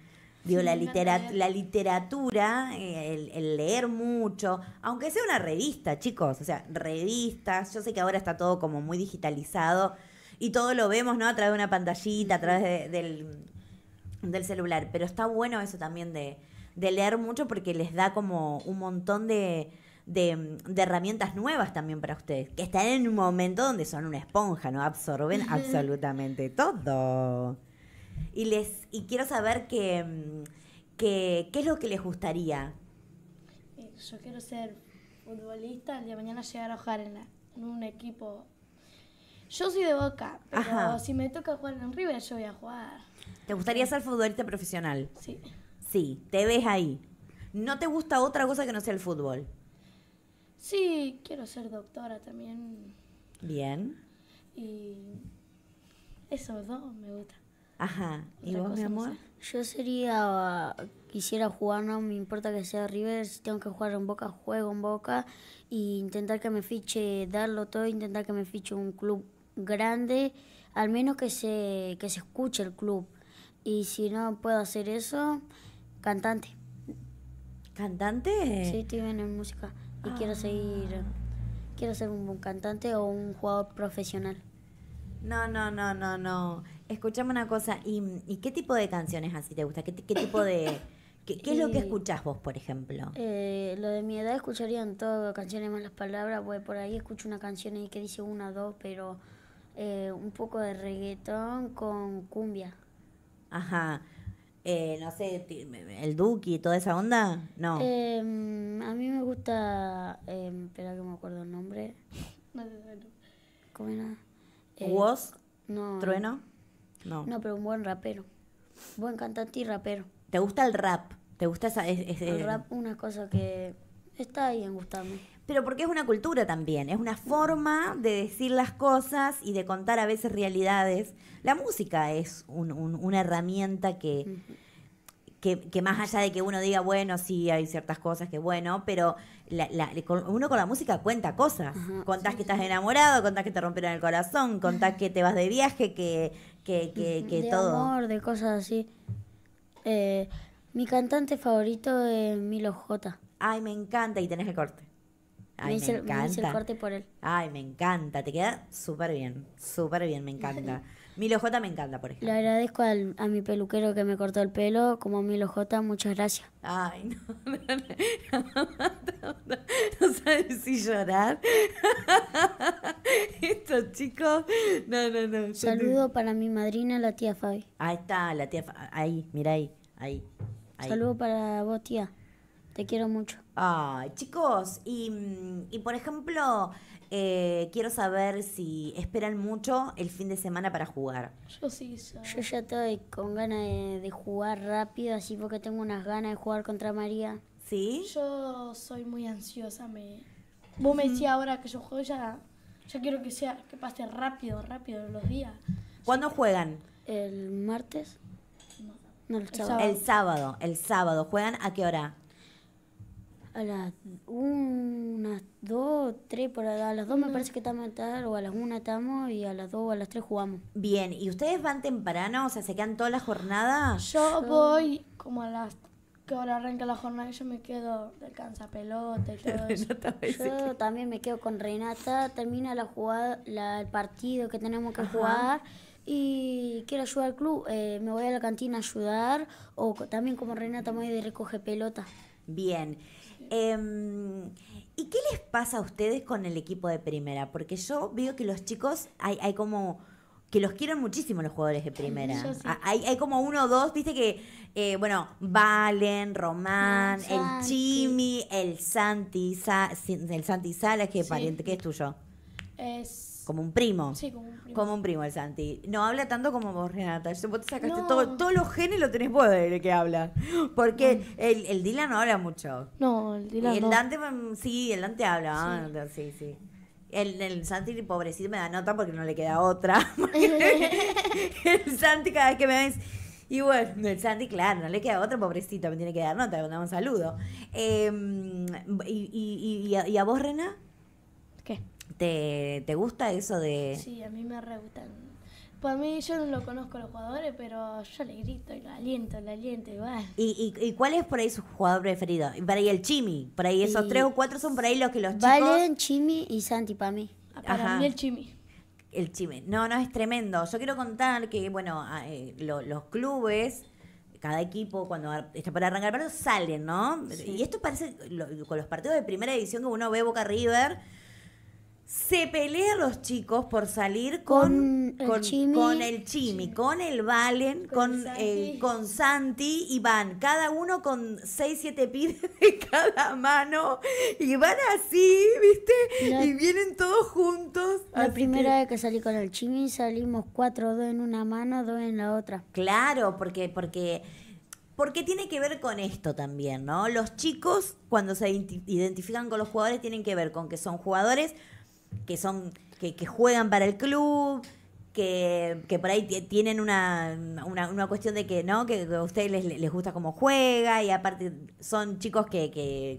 Digo, la, la literatura, eh, el, leer mucho, aunque sea una revista, chicos, o sea, revistas, yo sé que ahora está todo como muy digitalizado y todo lo vemos, ¿no? A través de una pantallita, a través del, del, celular, pero está bueno eso también de, de leer mucho porque les da como un montón de, Mm, de, herramientas nuevas también para ustedes, que están en un momento donde son una esponja, ¿no? Absorben absolutamente todo. Y, les, y quiero saber que, mm, qué es lo que les gustaría. Eh, yo quiero ser futbolista, el de mañana llegar a jugar en, un equipo. Yo soy de Boca, pero si me toca jugar en River, yo voy a jugar. ¿Te gustaría ser futbolista profesional? Sí. Sí, te ves ahí. ¿No te gusta otra cosa que no sea el fútbol? Sí, quiero ser doctora también. Bien. Y esos dos me gusta. Ajá. ¿Y vos, mi amor? Yo sería, quisiera jugar, no me importa que sea River, si tengo que jugar en Boca, juego en Boca y e intentar que me fiche, darlo todo, intentar que me fiche un club grande, al menos que se, que se escuche el club. Y si no puedo hacer eso, cantante. ¿Cantante? Sí, estoy bien en música y quiero seguir, ah. quiero ser un buen cantante o un jugador profesional. No, no, no, no, no. Escuchame una cosa, ¿y, qué tipo de canciones así te gusta? ¿Qué, tipo de... [COUGHS] ¿Qué, es lo que escuchás vos, por ejemplo? Eh, lo de mi edad escucharían todo, canciones malas palabras, pues por ahí escucho una canción ahí que dice una dos, pero eh, un poco de reggaetón con cumbia. Ajá. Eh, no sé, el Duki y toda esa onda? No. Em, a mí me gusta, em, espera que me acuerdo el nombre. [LAUGHS] No ¿Cómo era? Eh, ¿Woz? No. ¿Trueno? No. No, pero un buen rapero. Buen cantante y rapero. ¿Te gusta el rap? ¿Te gusta esa...? el eh, rap una cosa que está ahí en gustarme pero porque es una cultura también, es una forma de decir las cosas y de contar a veces realidades. La música es una herramienta que, que, más allá de que uno diga, bueno, sí, hay ciertas cosas que bueno, pero uno con la música cuenta cosas. contás que estás enamorado, contás que te rompieron el corazón, contás que te vas de viaje, que, que, que, de todo. amor, de cosas así. Eh, mi cantante favorito es Milo J. Ay, me encanta y tenés el corte. Ay, me, encanta. el corte por él. Ay, me encanta. Te queda súper bien. Súper bien, me encanta. [LAUGHS] Milo J me encanta, por ejemplo. Le agradezco a mi peluquero que me cortó el pelo, como a Milo J, muchas gracias. Ay, no. [LAUGHS] no, no, no, sabes si llorar. [LAUGHS] Estos chicos. No, no, no. Saludo para mi madrina, la tía Fabi. Ahí está, la tía Fabi. Ahí, mira Ahí. ahí. Saludo para vos, tía. Te quiero mucho. Ay, chicos, y, mm, por ejemplo, eh, quiero saber si esperan mucho el fin de semana para jugar. Yo sí, Yo ya estoy con ganas de, jugar rápido, así porque tengo unas ganas de jugar contra María. ¿Sí? Yo soy muy ansiosa. Me... Vos me decías ahora que yo juego ya. ya quiero que sea que pase rápido, rápido los días. ¿Cuándo juegan? El martes. No, El sábado, el sábado. ¿Juegan a qué hora? a las 1, 2, 3, a las 2 me parece que estamos a o a las 1 estamos y a las 2 o a las 3 jugamos. Bien, ¿y ustedes van temprano? O sea, ¿se quedan toda la jornada? Yo, voy como a las que ahora arranca la jornada y yo me quedo del pelota y [LAUGHS] todo Yo también me quedo con Renata, termina la jugada, el partido que tenemos que jugar y quiero ayudar al club, eh, me voy a la cantina a ayudar o también como Renata me voy de recoge pelota. Bien. Em, ¿Y qué les pasa a ustedes con el equipo de primera? Porque yo veo que los chicos, hay, como que los quieren muchísimo los jugadores de primera. Ah, hay, como uno o dos, viste que, eh, bueno, Valen, Román, ah, el, Chimi, el Santi, el Santi Sala que que es tuyo. Es como un primo. Sí, como un primo. Como un primo el Santi. No habla tanto como vos, Renata. Vos te sacaste todo, todos los genes lo tenés vos de que habla. Porque el, el, Dylan no habla mucho. No, el Dylan. Y el Dante, mm, sí, el Dante habla. Ah, sí, sí. El, el, Santi, pobrecito, me da nota porque no le queda otra. [LAUGHS] el Santi, cada vez que me ves. Y bueno, el Santi, claro, no le queda otra, pobrecito, me tiene que dar nota, le mandamos un saludo. Em, y, a, ¿Y vos, Rena? ¿Te, gusta eso de...? Sí, a mí me re Para pues mí, yo no lo conozco a los jugadores, pero yo le grito y lo aliento, lo aliento igual. ¿Y, y, y cuál es por ahí su jugador preferido? Por ahí el Chimi, por ahí esos tres o cuatro son por ahí los que los chicos... Valen, Chimi y Santi para mí. Ah, para mí el Chimi el Chimi. No, no, es tremendo. Yo quiero contar que, bueno, eh, los clubes, cada equipo cuando está para arrancar el partido, salen, ¿no? Y esto parece, con los partidos de primera edición, que uno ve Boca River, se pelean los chicos por salir con, el, chimi, con el Valen, con, Santi. Eh, con y van, cada uno con seis siete pibes [LAUGHS] de cada mano y van así, ¿viste? y vienen todos juntos. La primera vez que salí con el Chimi salimos cuatro, dos en una mano, dos en la otra. Claro, porque... porque porque tiene que ver con esto también, ¿no? Los chicos, cuando se identifican con los jugadores, tienen que ver con que son jugadores que son, que, juegan para el club, que, que, por ahí tienen una, cuestión de que no que a ustedes les, gusta cómo juega y aparte son chicos que,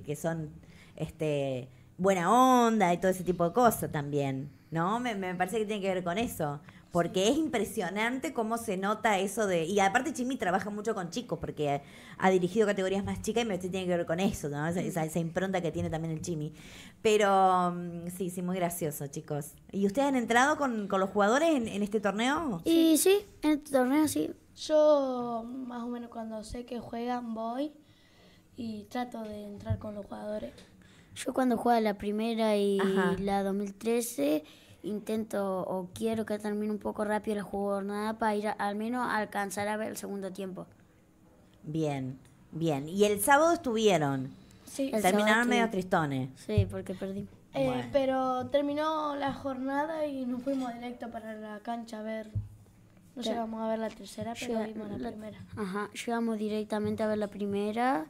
que, son este buena onda y todo ese tipo de cosas también no me, me parece que tiene que ver con eso porque es impresionante cómo se nota eso de. Y aparte, Chimi trabaja mucho con chicos, porque ha dirigido categorías más chicas y me tiene que ver con eso, ¿no? Esa, impronta que tiene también el Chimi. Pero mm, sí, sí, muy gracioso, chicos. ¿Y ustedes han entrado con, los jugadores en, este torneo? Y sí, en este torneo sí. Yo, más o menos, cuando sé que juegan, voy y trato de entrar con los jugadores. Yo, cuando juega la primera y la 2013 intento o quiero que termine un poco rápido la jornada para ir al menos a alcanzar a ver el segundo tiempo. Bien, bien. ¿Y el sábado estuvieron? Sí. Terminaron medio tristones. Sí, porque perdí. Eh, pero terminó la jornada y nos fuimos directo para la cancha a ver. No llegamos a ver la tercera, pero vimos la, primera. Ajá, llegamos directamente a ver la primera.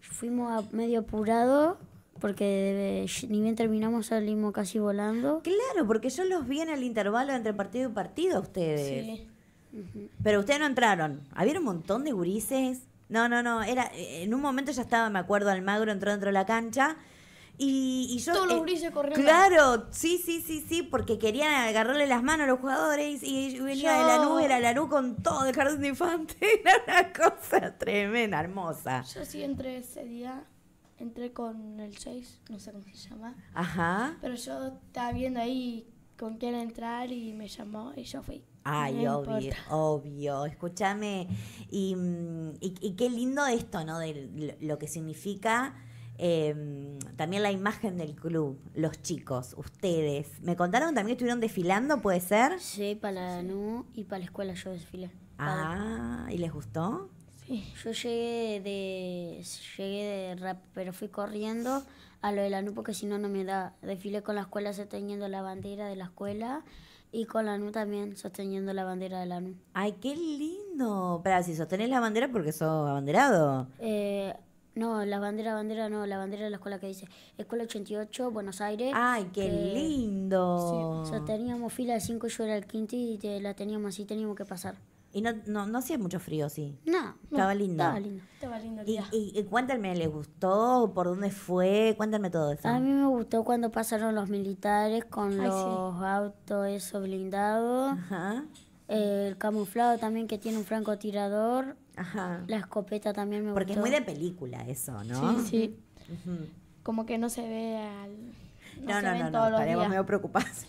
Fuimos a medio apurado porque ni bien terminamos salimos casi volando. Claro, porque yo los vi en el intervalo entre partido y partido ustedes. Sí. Pero ustedes no entraron. Había un montón de gurises. No, no, no. Era, eh, en un momento ya estaba, me acuerdo, Almagro entró dentro de la cancha. Y, yo, Todos los eh, gurises Claro, sí, sí, sí, sí, porque querían agarrarle las manos a los jugadores. Y, venía de la nube, era la nube con todo el jardín de infante. [LAUGHS] Era una cosa tremenda, hermosa. Yo sí entré ese día entré con el 6, no sé cómo se llama. Ajá. Pero yo estaba viendo ahí con quién entrar y me llamó y yo fui. Ay, obvio, obvio. Escúchame, y, qué lindo esto, ¿no? De lo que significa em, también la imagen del club, los chicos, ustedes. ¿Me contaron que también estuvieron desfilando, puede ser? Sí, para la NU y para la escuela yo desfilé. Ah, ¿y les gustó? yo llegué de, llegué de rap, pero fui corriendo a lo de la NU porque si no, no me da. Desfilé con la escuela sosteniendo la bandera de la escuela y con la NU también sosteniendo la bandera de la NU. ¡Ay, qué lindo! pero si sostenés la bandera porque sos abanderado. Eh, no, la bandera, bandera, no, la bandera de la escuela que dice Escuela 88, Buenos Aires. ¡Ay, qué lindo! Sosteníamos fila de 5, yo era el quinto y la teníamos así, teníamos que pasar. Y no, no, no hacía mucho frío, sí. No. Estaba lindo. Estaba lindo. Estaba lindo el día. Y, cuéntame, ¿le gustó? ¿Por dónde fue? Cuéntame todo eso. A mí me gustó cuando pasaron los militares con los autos eso blindados. Ajá. El camuflado también que tiene un francotirador. Ajá. La escopeta también me Porque gustó. Porque es muy de película eso, ¿no? Sí, sí. Como que no se ve al no, no, no, no, estaríamos medio preocupados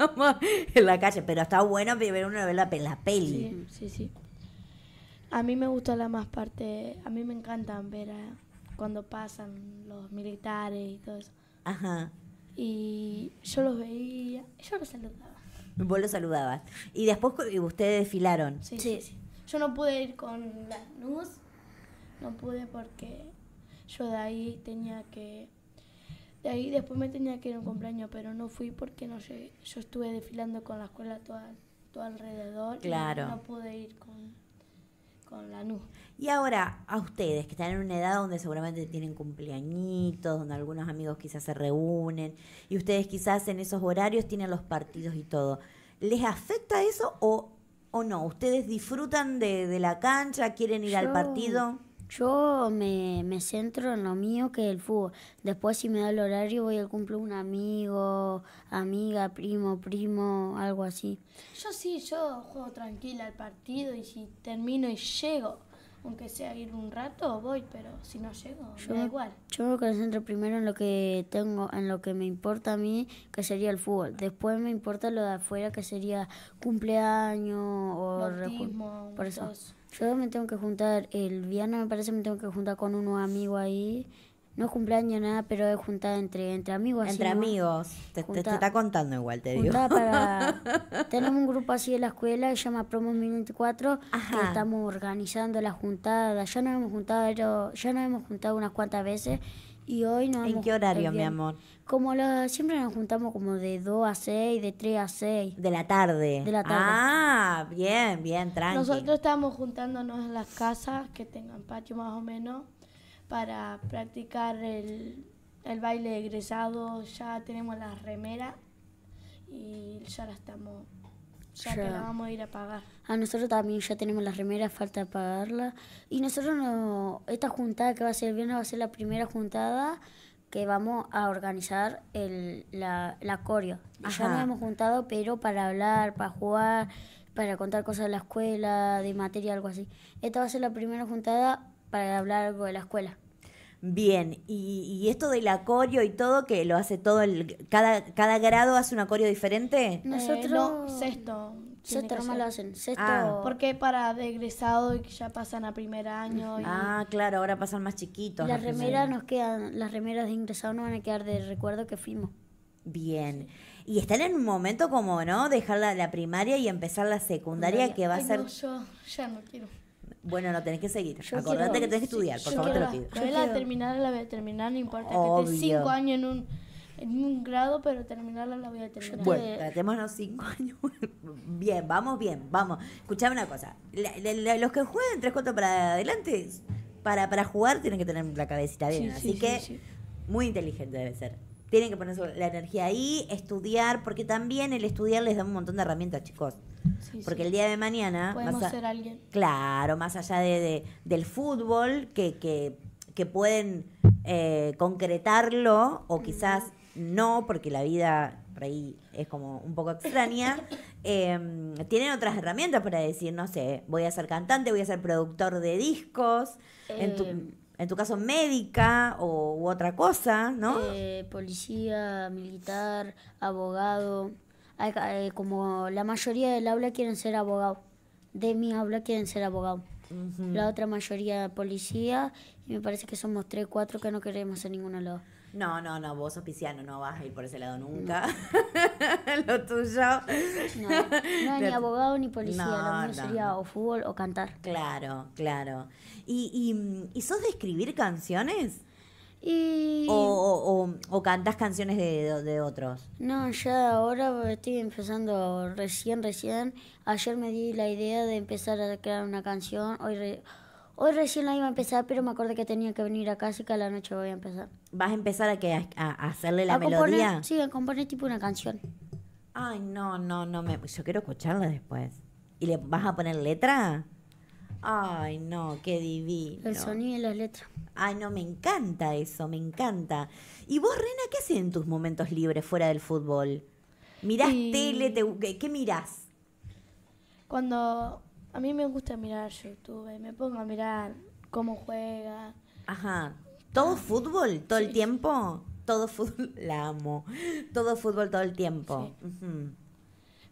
[LAUGHS] en la calle, pero está bueno ver una novela en la peli. Sí, sí, A mí me gusta la más parte, a mí me encantan ver a, eh, cuando pasan los militares y todo eso. Ajá. Y yo los veía, yo los saludaba. Vos los saludabas. Y después ustedes desfilaron. Sí, sí, sí. Yo no pude ir con las luz, no pude porque yo de ahí tenía que de ahí después me tenía que ir a un cumpleaños, pero no fui porque no sé, yo estuve desfilando con la escuela toda, todo alrededor. Claro. Y no pude ir con, la NU. Y ahora, a ustedes que están en una edad donde seguramente tienen cumpleañitos, donde algunos amigos quizás se reúnen, y ustedes quizás en esos horarios tienen los partidos y todo, ¿les afecta eso o, o no? ¿Ustedes disfrutan de, la cancha, quieren ir al partido? Yo me, centro en lo mío que es el fútbol. Después si me da el horario voy al cumple un amigo, amiga, primo, primo, algo así. Yo sí, yo juego tranquila al partido y si termino y llego, aunque sea ir un rato, voy, pero si no llego, da igual. Yo me centro primero en lo que tengo, en lo que me importa a mí, que sería el fútbol. Después me importa lo de afuera, que sería cumpleaños o... por eso. Yo me tengo que juntar, el viernes me parece me tengo que juntar con unos amigos ahí. No es cumpleaños nada, pero es juntar entre, entre amigos. Entre amigos. Te, te, está contando igual, te digo. [LAUGHS] tenemos un grupo así de la escuela que se llama Promos 1024. Que estamos organizando la juntada. Ya nos hemos juntado, ya nos hemos juntado unas cuantas veces y hoy no ¿En qué horario, mi amor? Como siempre nos juntamos como de 2 a 6, de 3 a 6. De la tarde. De la tarde. Ah, bien, bien, tranquilo. Nosotros estamos juntándonos en las casas que tengan patio más o menos para practicar el, el baile egresado. Ya tenemos las remeras y ya la estamos ya, que vamos a ir a pagar. A nosotros también ya tenemos las remeras, falta pagarla. Y nosotros, no, esta juntada que va a ser el viernes va a ser la primera juntada que vamos a organizar el, la, la coreo. Ya nos hemos juntado, pero para hablar, para jugar, para contar cosas de la escuela, de materia, algo así. Esta va a ser la primera juntada para hablar algo de la escuela. Bien, y, esto del acorio y todo, que lo hace todo, el, cada, cada grado hace un acorio diferente. Eh, Nosotros, sexto. Sexto lo hacen, sexto. Ah. Porque para de y que ya pasan a primer año. Ah, claro, ahora pasan más chiquitos. Las remeras nos quedan, las remeras de ingresado no van a quedar de recuerdo que fuimos. Bien. Y están en un momento como, ¿no? Dejar la, primaria y empezar la secundaria, que va a ser... yo ya no quiero. Bueno, no tenés que seguir. Acordate que tenés que estudiar, por favor, te lo pido. Yo, voy la terminar, la voy a terminar, no importa que estés cinco años en un, en un grado, pero terminarla la voy a terminar. Bueno, eh, cinco años. [LAUGHS] bien, vamos bien, vamos. Escuchame una cosa. los que juegan tres cuatro para adelante, para, para jugar tienen que tener la cabecita bien. así que muy inteligente debe ser. Tienen que poner la energía ahí, estudiar, porque también el estudiar les da un montón de herramientas, chicos. porque el día de mañana... Podemos ser alguien. Claro, más allá de, del fútbol, que, que, pueden eh, concretarlo o quizás no, porque la vida por ahí es como un poco extraña, [LAUGHS] em, tienen otras herramientas para decir, no sé, voy a ser cantante, voy a ser productor de discos. en em, en tu caso médica o, u otra cosa, ¿no? Eh, policía, militar, abogado. Eh, como la mayoría del habla quieren ser abogado. De mi habla quieren ser abogado. La otra mayoría policía y me parece que somos tres, cuatro que no queremos en ningún lado. No, no, no, vos sos no vas a ir por ese lado nunca. [LAUGHS] lo tuyo. No, [LAUGHS] ni abogado ni policía, lo mío sería o fútbol o cantar. Claro, claro. ¿Y, y, sos de escribir canciones? Y... O, o, canciones de, de, otros? No, ya ahora estoy empezando recién, recién. Ayer me di la idea de empezar a crear una canción, hoy... Hoy recién la iba a empezar, pero me acordé que tenía que venir acá, así que a la noche voy a empezar. ¿Vas a empezar a, hacerle la melodía? sí, a componer tipo una canción. Ay, no, no, no. Me, yo quiero escucharla después. ¿Y le vas a poner letra? Ay, no, qué divino. El sonido y las letras. Ay, no, me encanta eso, me encanta. ¿Y vos, Rena, qué haces en tus momentos libres fuera del fútbol? ¿Mirás tele? ¿Qué mirás? Cuando a mí me gusta mirar YouTube, me pongo a mirar cómo juega. Ajá. ¿Todo ah, fútbol todo el tiempo? Todo fútbol, [LAUGHS] la amo. Todo fútbol todo el tiempo.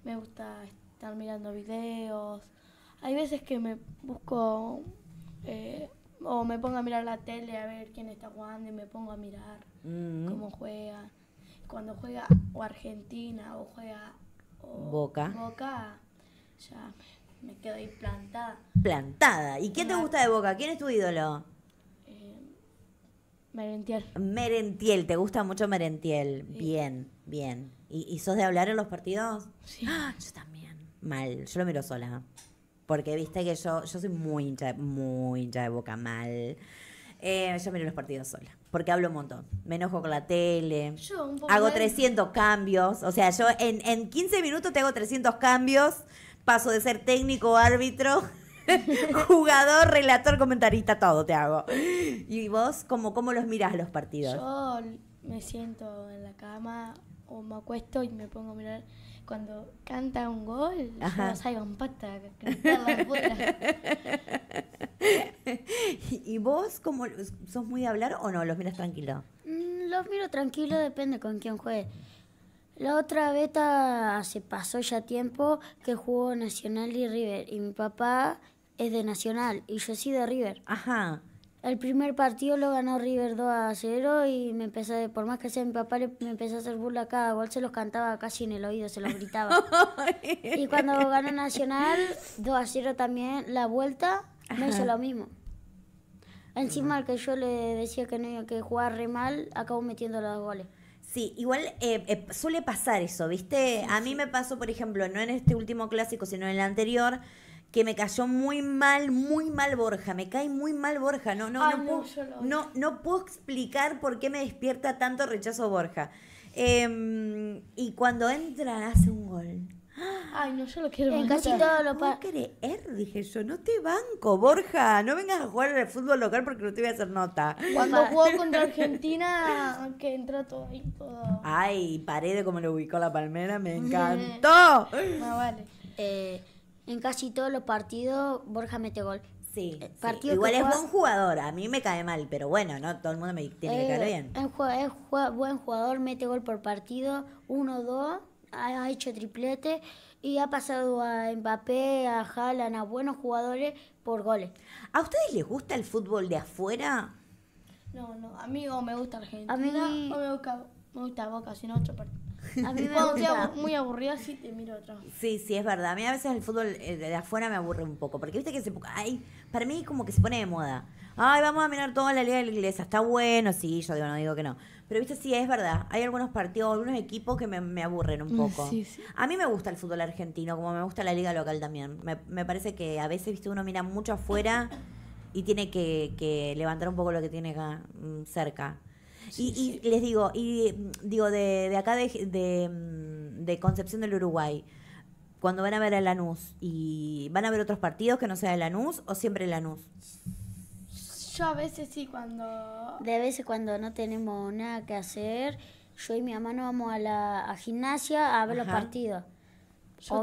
Me gusta estar mirando videos. Hay veces que me busco eh, o me pongo a mirar la tele a ver quién está jugando y me pongo a mirar mm. cómo juega. Cuando juega o Argentina o juega Boca. Boca, ya me me quedo ahí plantada. Plantada. ¿Y quién te gusta de Boca? ¿Quién es tu ídolo? Eh, Merentiel. Merentiel, te gusta mucho Merentiel. Bien, bien. ¿Y, sos de hablar en los partidos? Sí. [GASPS] Ah, yo también. Mal, yo lo miro sola. Porque viste que yo, yo soy muy hincha, muy de boca mal. Eh, yo miro los partidos sola, porque hablo un montón. Me enojo con la tele. Yo un poco hago 300 cambios. O sea, yo en, en 15 minutos te hago 300 cambios paso de ser técnico, árbitro, [LAUGHS] jugador, relator, comentarista, todo te hago. ¿Y vos cómo, cómo los mirás los partidos? Yo me siento en la cama o me acuesto y me pongo a mirar cuando canta un gol, Ajá. salgo pata, la [LAUGHS] ¿Y vos cómo sos muy de hablar o no? ¿Los miras tranquilo? Mm, los miro tranquilo, depende con quién juegue. La otra beta se pasó ya tiempo que jugó Nacional y River. Y mi papá es de Nacional y yo sí de River. Ajá. El primer partido lo ganó River 2 a 0 y me empezó, por más que sea mi papá, me empezó a hacer burla cada gol, se los cantaba casi en el oído, se los gritaba. [LAUGHS] y cuando ganó Nacional 2 a 0 también, la vuelta me hizo lo mismo. Encima que yo le decía que no iba a jugar re mal, acabó metiendo los goles. Sí, igual eh, eh, suele pasar eso, ¿viste? a mí me pasó, por ejemplo, no en este último clásico, sino en el anterior, que me cayó muy mal, muy mal Borja, me cae muy mal Borja, no no no, no, puedo, explicar por qué me despierta tanto rechazo Borja. Em, y cuando entra hace un gol. Ay, no, yo lo quiero En todo lo creer? Dije yo, no te banco, Borja. No vengas a jugar el fútbol local porque no te voy a hacer nota. Cuando jugó contra [LAUGHS] Argentina, que entró todo ahí, todo. Ay, de cómo lo ubicó la palmera, me [LAUGHS] encantó. No, ah, vale. Eh, en casi todos los partidos, Borja mete gol. Sí, eh, Igual es buen jugador. A mí me cae mal, pero bueno, no todo el mundo me tiene que caer eh, bien. Es, buen jugador, mete gol por partido, uno, dos, ha hecho triplete y ha pasado a Mbappé, a Jalan, a buenos jugadores por goles. ¿A ustedes les gusta el fútbol de afuera? No, no, a mí no me gusta Argentina a mí... no me gusta, me gusta Boca, sino otro parte. [LAUGHS] A mí me muy aburrida, sí te miro atrás. Sí, sí, es verdad. A mí a veces el fútbol de afuera me aburre un poco. Porque viste que se, ay, para mí como que se pone de moda ay, vamos a mirar toda la liga de la iglesia, está bueno, sí, yo digo, no digo que no. Pero viste, sí, es verdad, hay algunos partidos, algunos equipos que me, aburren un mm, poco. A mí me gusta el fútbol argentino, como me gusta la liga local también. Me, parece que a veces, viste, uno mira mucho afuera y tiene que, levantar un poco lo que tiene acá mm, cerca. y, les digo, y digo, de, acá mm, de, Concepción del Uruguay, cuando van a ver a Lanús, y ¿van a ver otros partidos que no sea de Lanús o siempre Lanús? Yo a veces sí, cuando... De veces cuando no tenemos nada que hacer, yo y mi hermano vamos a la a gimnasia a ver los partidos.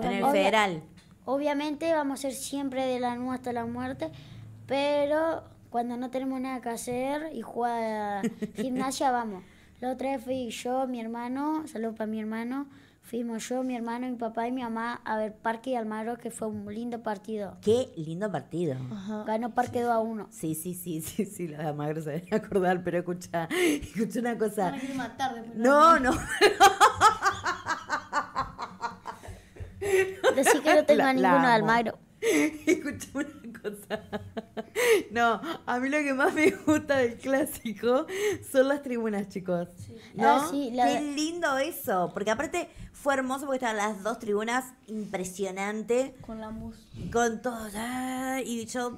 el federal. Obviamente vamos a ser siempre de la nube hasta la muerte, pero cuando no tenemos nada que hacer y jugar [LAUGHS] gimnasia vamos. La otra vez fui yo, mi hermano, saludos para mi hermano, Fuimos yo, mi hermano, mi papá y mi mamá a ver Parque y Almagro, que fue un lindo partido. Qué lindo partido. Ajá. Ganó Parque 2 a 1. Sí, sí, sí, sí, sí, la de Almagro se debe acordar, pero escucha, [LAUGHS] escucha una cosa. No, me matar no, no. que no tengo a ninguno de Almagro. [LAUGHS] Escucha una [LAUGHS] No, a mí lo que más me gusta del clásico son las tribunas, chicos. Sí. ¿No? Ah, qué lindo eso, porque aparte fue hermoso porque estaban las dos tribunas impresionante. Con la música. Con todo. y yo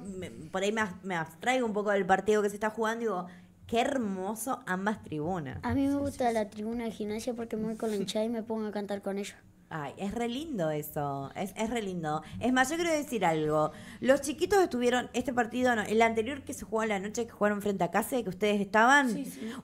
por ahí me, me abstraigo un poco del partido que se está jugando y digo, Qué hermoso ambas tribunas. A mí me gusta la tribuna de gimnasia porque me voy con la [LAUGHS] hinchada y me pongo a cantar con ella. Ay, es re lindo eso, es, es re lindo. Es más, yo quiero decir algo. Los chiquitos estuvieron, este partido, no, el anterior que se jugó en la noche, que jugaron frente a casa, que ustedes estaban,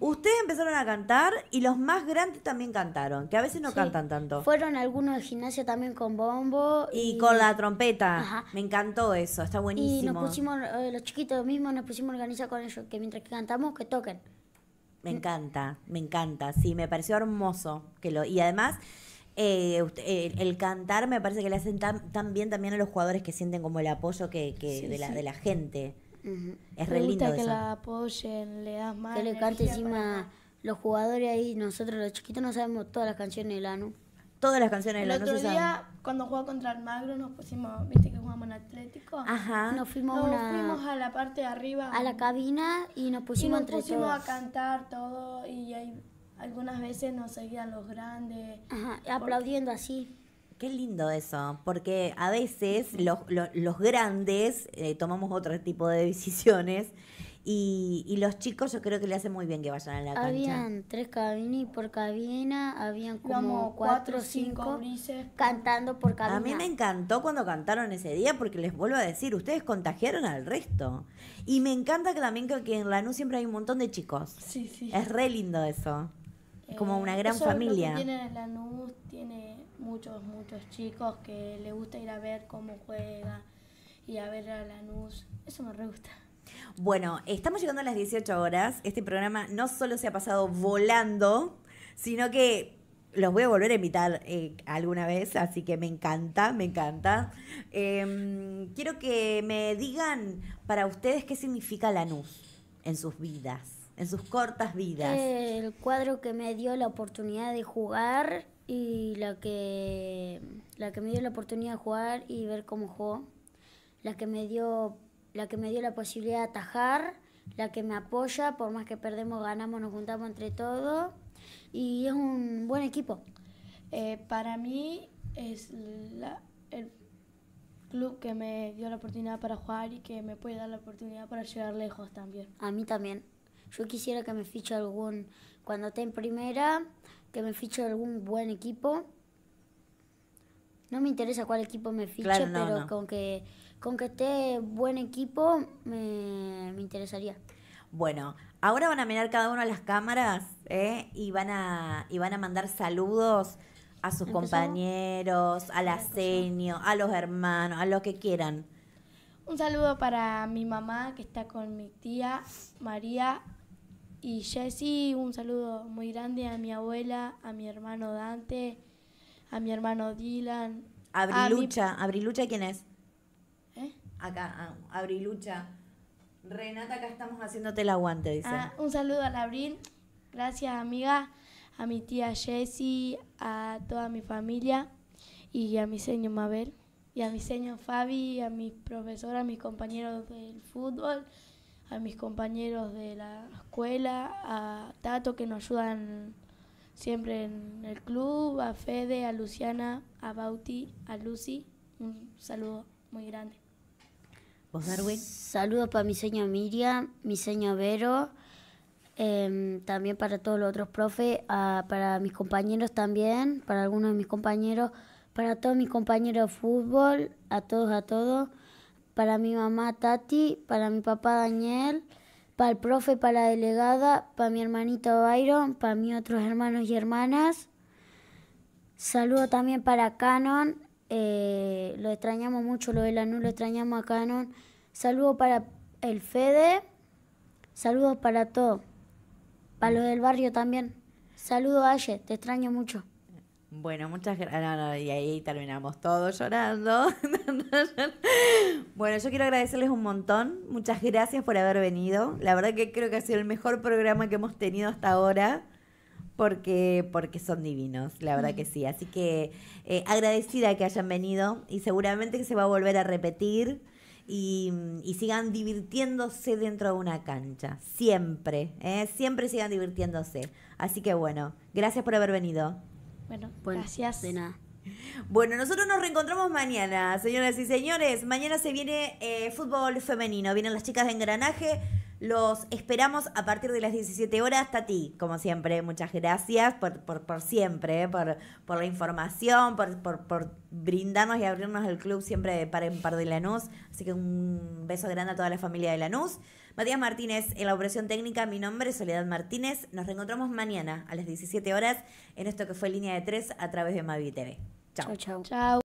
ustedes empezaron a cantar y los más grandes también cantaron, que a veces no cantan tanto. Fueron algunos de gimnasio también con bombo. Y, con la trompeta. Ajá. Me encantó eso, está buenísimo. Y nos pusimos, eh, los chiquitos mismos nos pusimos a organizar con ellos, que mientras cantamos, que toquen. Me encanta, me encanta, sí, me pareció hermoso que lo... Y además... Eh, el, cantar me parece que le hacen tan, bien también a los jugadores que sienten como el apoyo que, de, la, gente. Es me re lindo que la apoyen, le das más. Que le cante encima los jugadores ahí, nosotros los chiquitos no sabemos todas las canciones de ¿no? Todas las canciones de El otro día, cuando jugó contra Almagro, nos pusimos, viste que jugamos en Atlético. Ajá. Nos fuimos, nos fuimos a la parte de arriba. A la cabina y nos pusimos a cantar todo y ahí algunas veces nos seguían los grandes. aplaudiendo así. Qué lindo eso, porque a veces los, los, grandes eh, tomamos otro tipo de decisiones y, los chicos yo creo que le hace muy bien que vayan a la Habían tres cabinas y por cabina habían como, cuatro o cinco, cantando por cabina. A mí me encantó cuando cantaron ese día porque les vuelvo a decir, ustedes contagiaron al resto. Y me encanta que también que en Lanús siempre hay un montón de chicos. Sí, sí. Es re lindo eso como una eh, gran familia. tiene Lanús, tiene muchos, muchos chicos que le gusta ir a ver cómo juega y a ver a Lanús. Eso me re gusta. Bueno, estamos llegando a las 18 horas. Este programa no solo se ha pasado volando, sino que los voy a volver a invitar eh, alguna vez, así que me encanta, me encanta. Em, quiero que me digan para ustedes qué significa Lanús en sus vidas en sus cortas vidas? El cuadro que me dio la oportunidad de jugar y la que, la que me dio la oportunidad de jugar y ver cómo jugó, la que me dio la, que me dio la posibilidad de atajar, la que me apoya, por más que perdemos, ganamos, nos juntamos entre todos y es un buen equipo. Eh, para mí es el club que me dio la oportunidad para jugar y que me puede dar la oportunidad para llegar lejos también. A mí también. Yo quisiera que me fiche algún, cuando esté en primera, que me fiche algún buen equipo. No me interesa cuál equipo me fiche, pero con que con que esté buen equipo me, interesaría. Bueno, ahora van a mirar cada uno a las cámaras ¿eh? y, van a, y van a mandar saludos a sus compañeros, a la seño, a los hermanos, a los que quieran. Un saludo para mi mamá que está con mi tía María, y Jessy, un saludo muy grande a mi abuela, a mi hermano Dante, a mi hermano Dylan. Abrilucha, Abrilucha, ¿quién es? ¿Eh? Acá, ah, Abrilucha. Renata, acá estamos haciéndote el aguante, dice. Ah, un saludo a Abril, gracias amiga, a mi tía Jessy, a toda mi familia y a mi señor Mabel y a mi señor Fabi, a mis profesora, a mis compañeros del fútbol a mis compañeros de la escuela, a Tato que nos ayudan siempre en el club, a Fede, a Luciana, a Bauti, a Lucy. Un saludo muy grande. Saludos para mi señor Miriam, mi señor Vero, em, también para todos los otros profes, para mis compañeros también, para algunos de mis compañeros, para todos mis compañeros de fútbol, a todos, a todos para mi mamá Tati, para mi papá Daniel, para el profe, para la delegada, para mi hermanito Byron, para mis otros hermanos y hermanas. Saludo también para Canon, eh, lo extrañamos mucho, lo de la lo extrañamos a Canon. Saludo para el Fede, saludos para todo, para los del barrio también. Saludo a te extraño mucho. Bueno, muchas gracias. y ahí terminamos todos llorando. [LAUGHS] bueno, yo quiero agradecerles un montón. Muchas gracias por haber venido. La verdad que creo que ha sido el mejor programa que hemos tenido hasta ahora. Porque, porque son divinos, la verdad que sí. Así que eh, agradecida que hayan venido y seguramente que se va a volver a repetir y, y sigan divirtiéndose dentro de una cancha. Siempre, ¿eh? siempre sigan divirtiéndose. Así que bueno, gracias por haber venido. Bueno, gracias. De nada. [LAUGHS] Bueno, nosotros nos reencontramos mañana, señoras y señores. Mañana se viene eh, fútbol femenino. Vienen las chicas de engranaje. Los esperamos a partir de las 17 horas. hasta ti, como siempre, muchas gracias por, por, siempre, eh, por, por, la información, por, brindarnos y abrirnos el club siempre de par en par de Lanús. Así que un beso grande a toda la familia de Lanús. Matías Martínez en la operación técnica, mi nombre es Soledad Martínez. Nos reencontramos mañana a las 17 horas en esto que fue Línea de 3 a través de Mavi TV. Chao. Chao.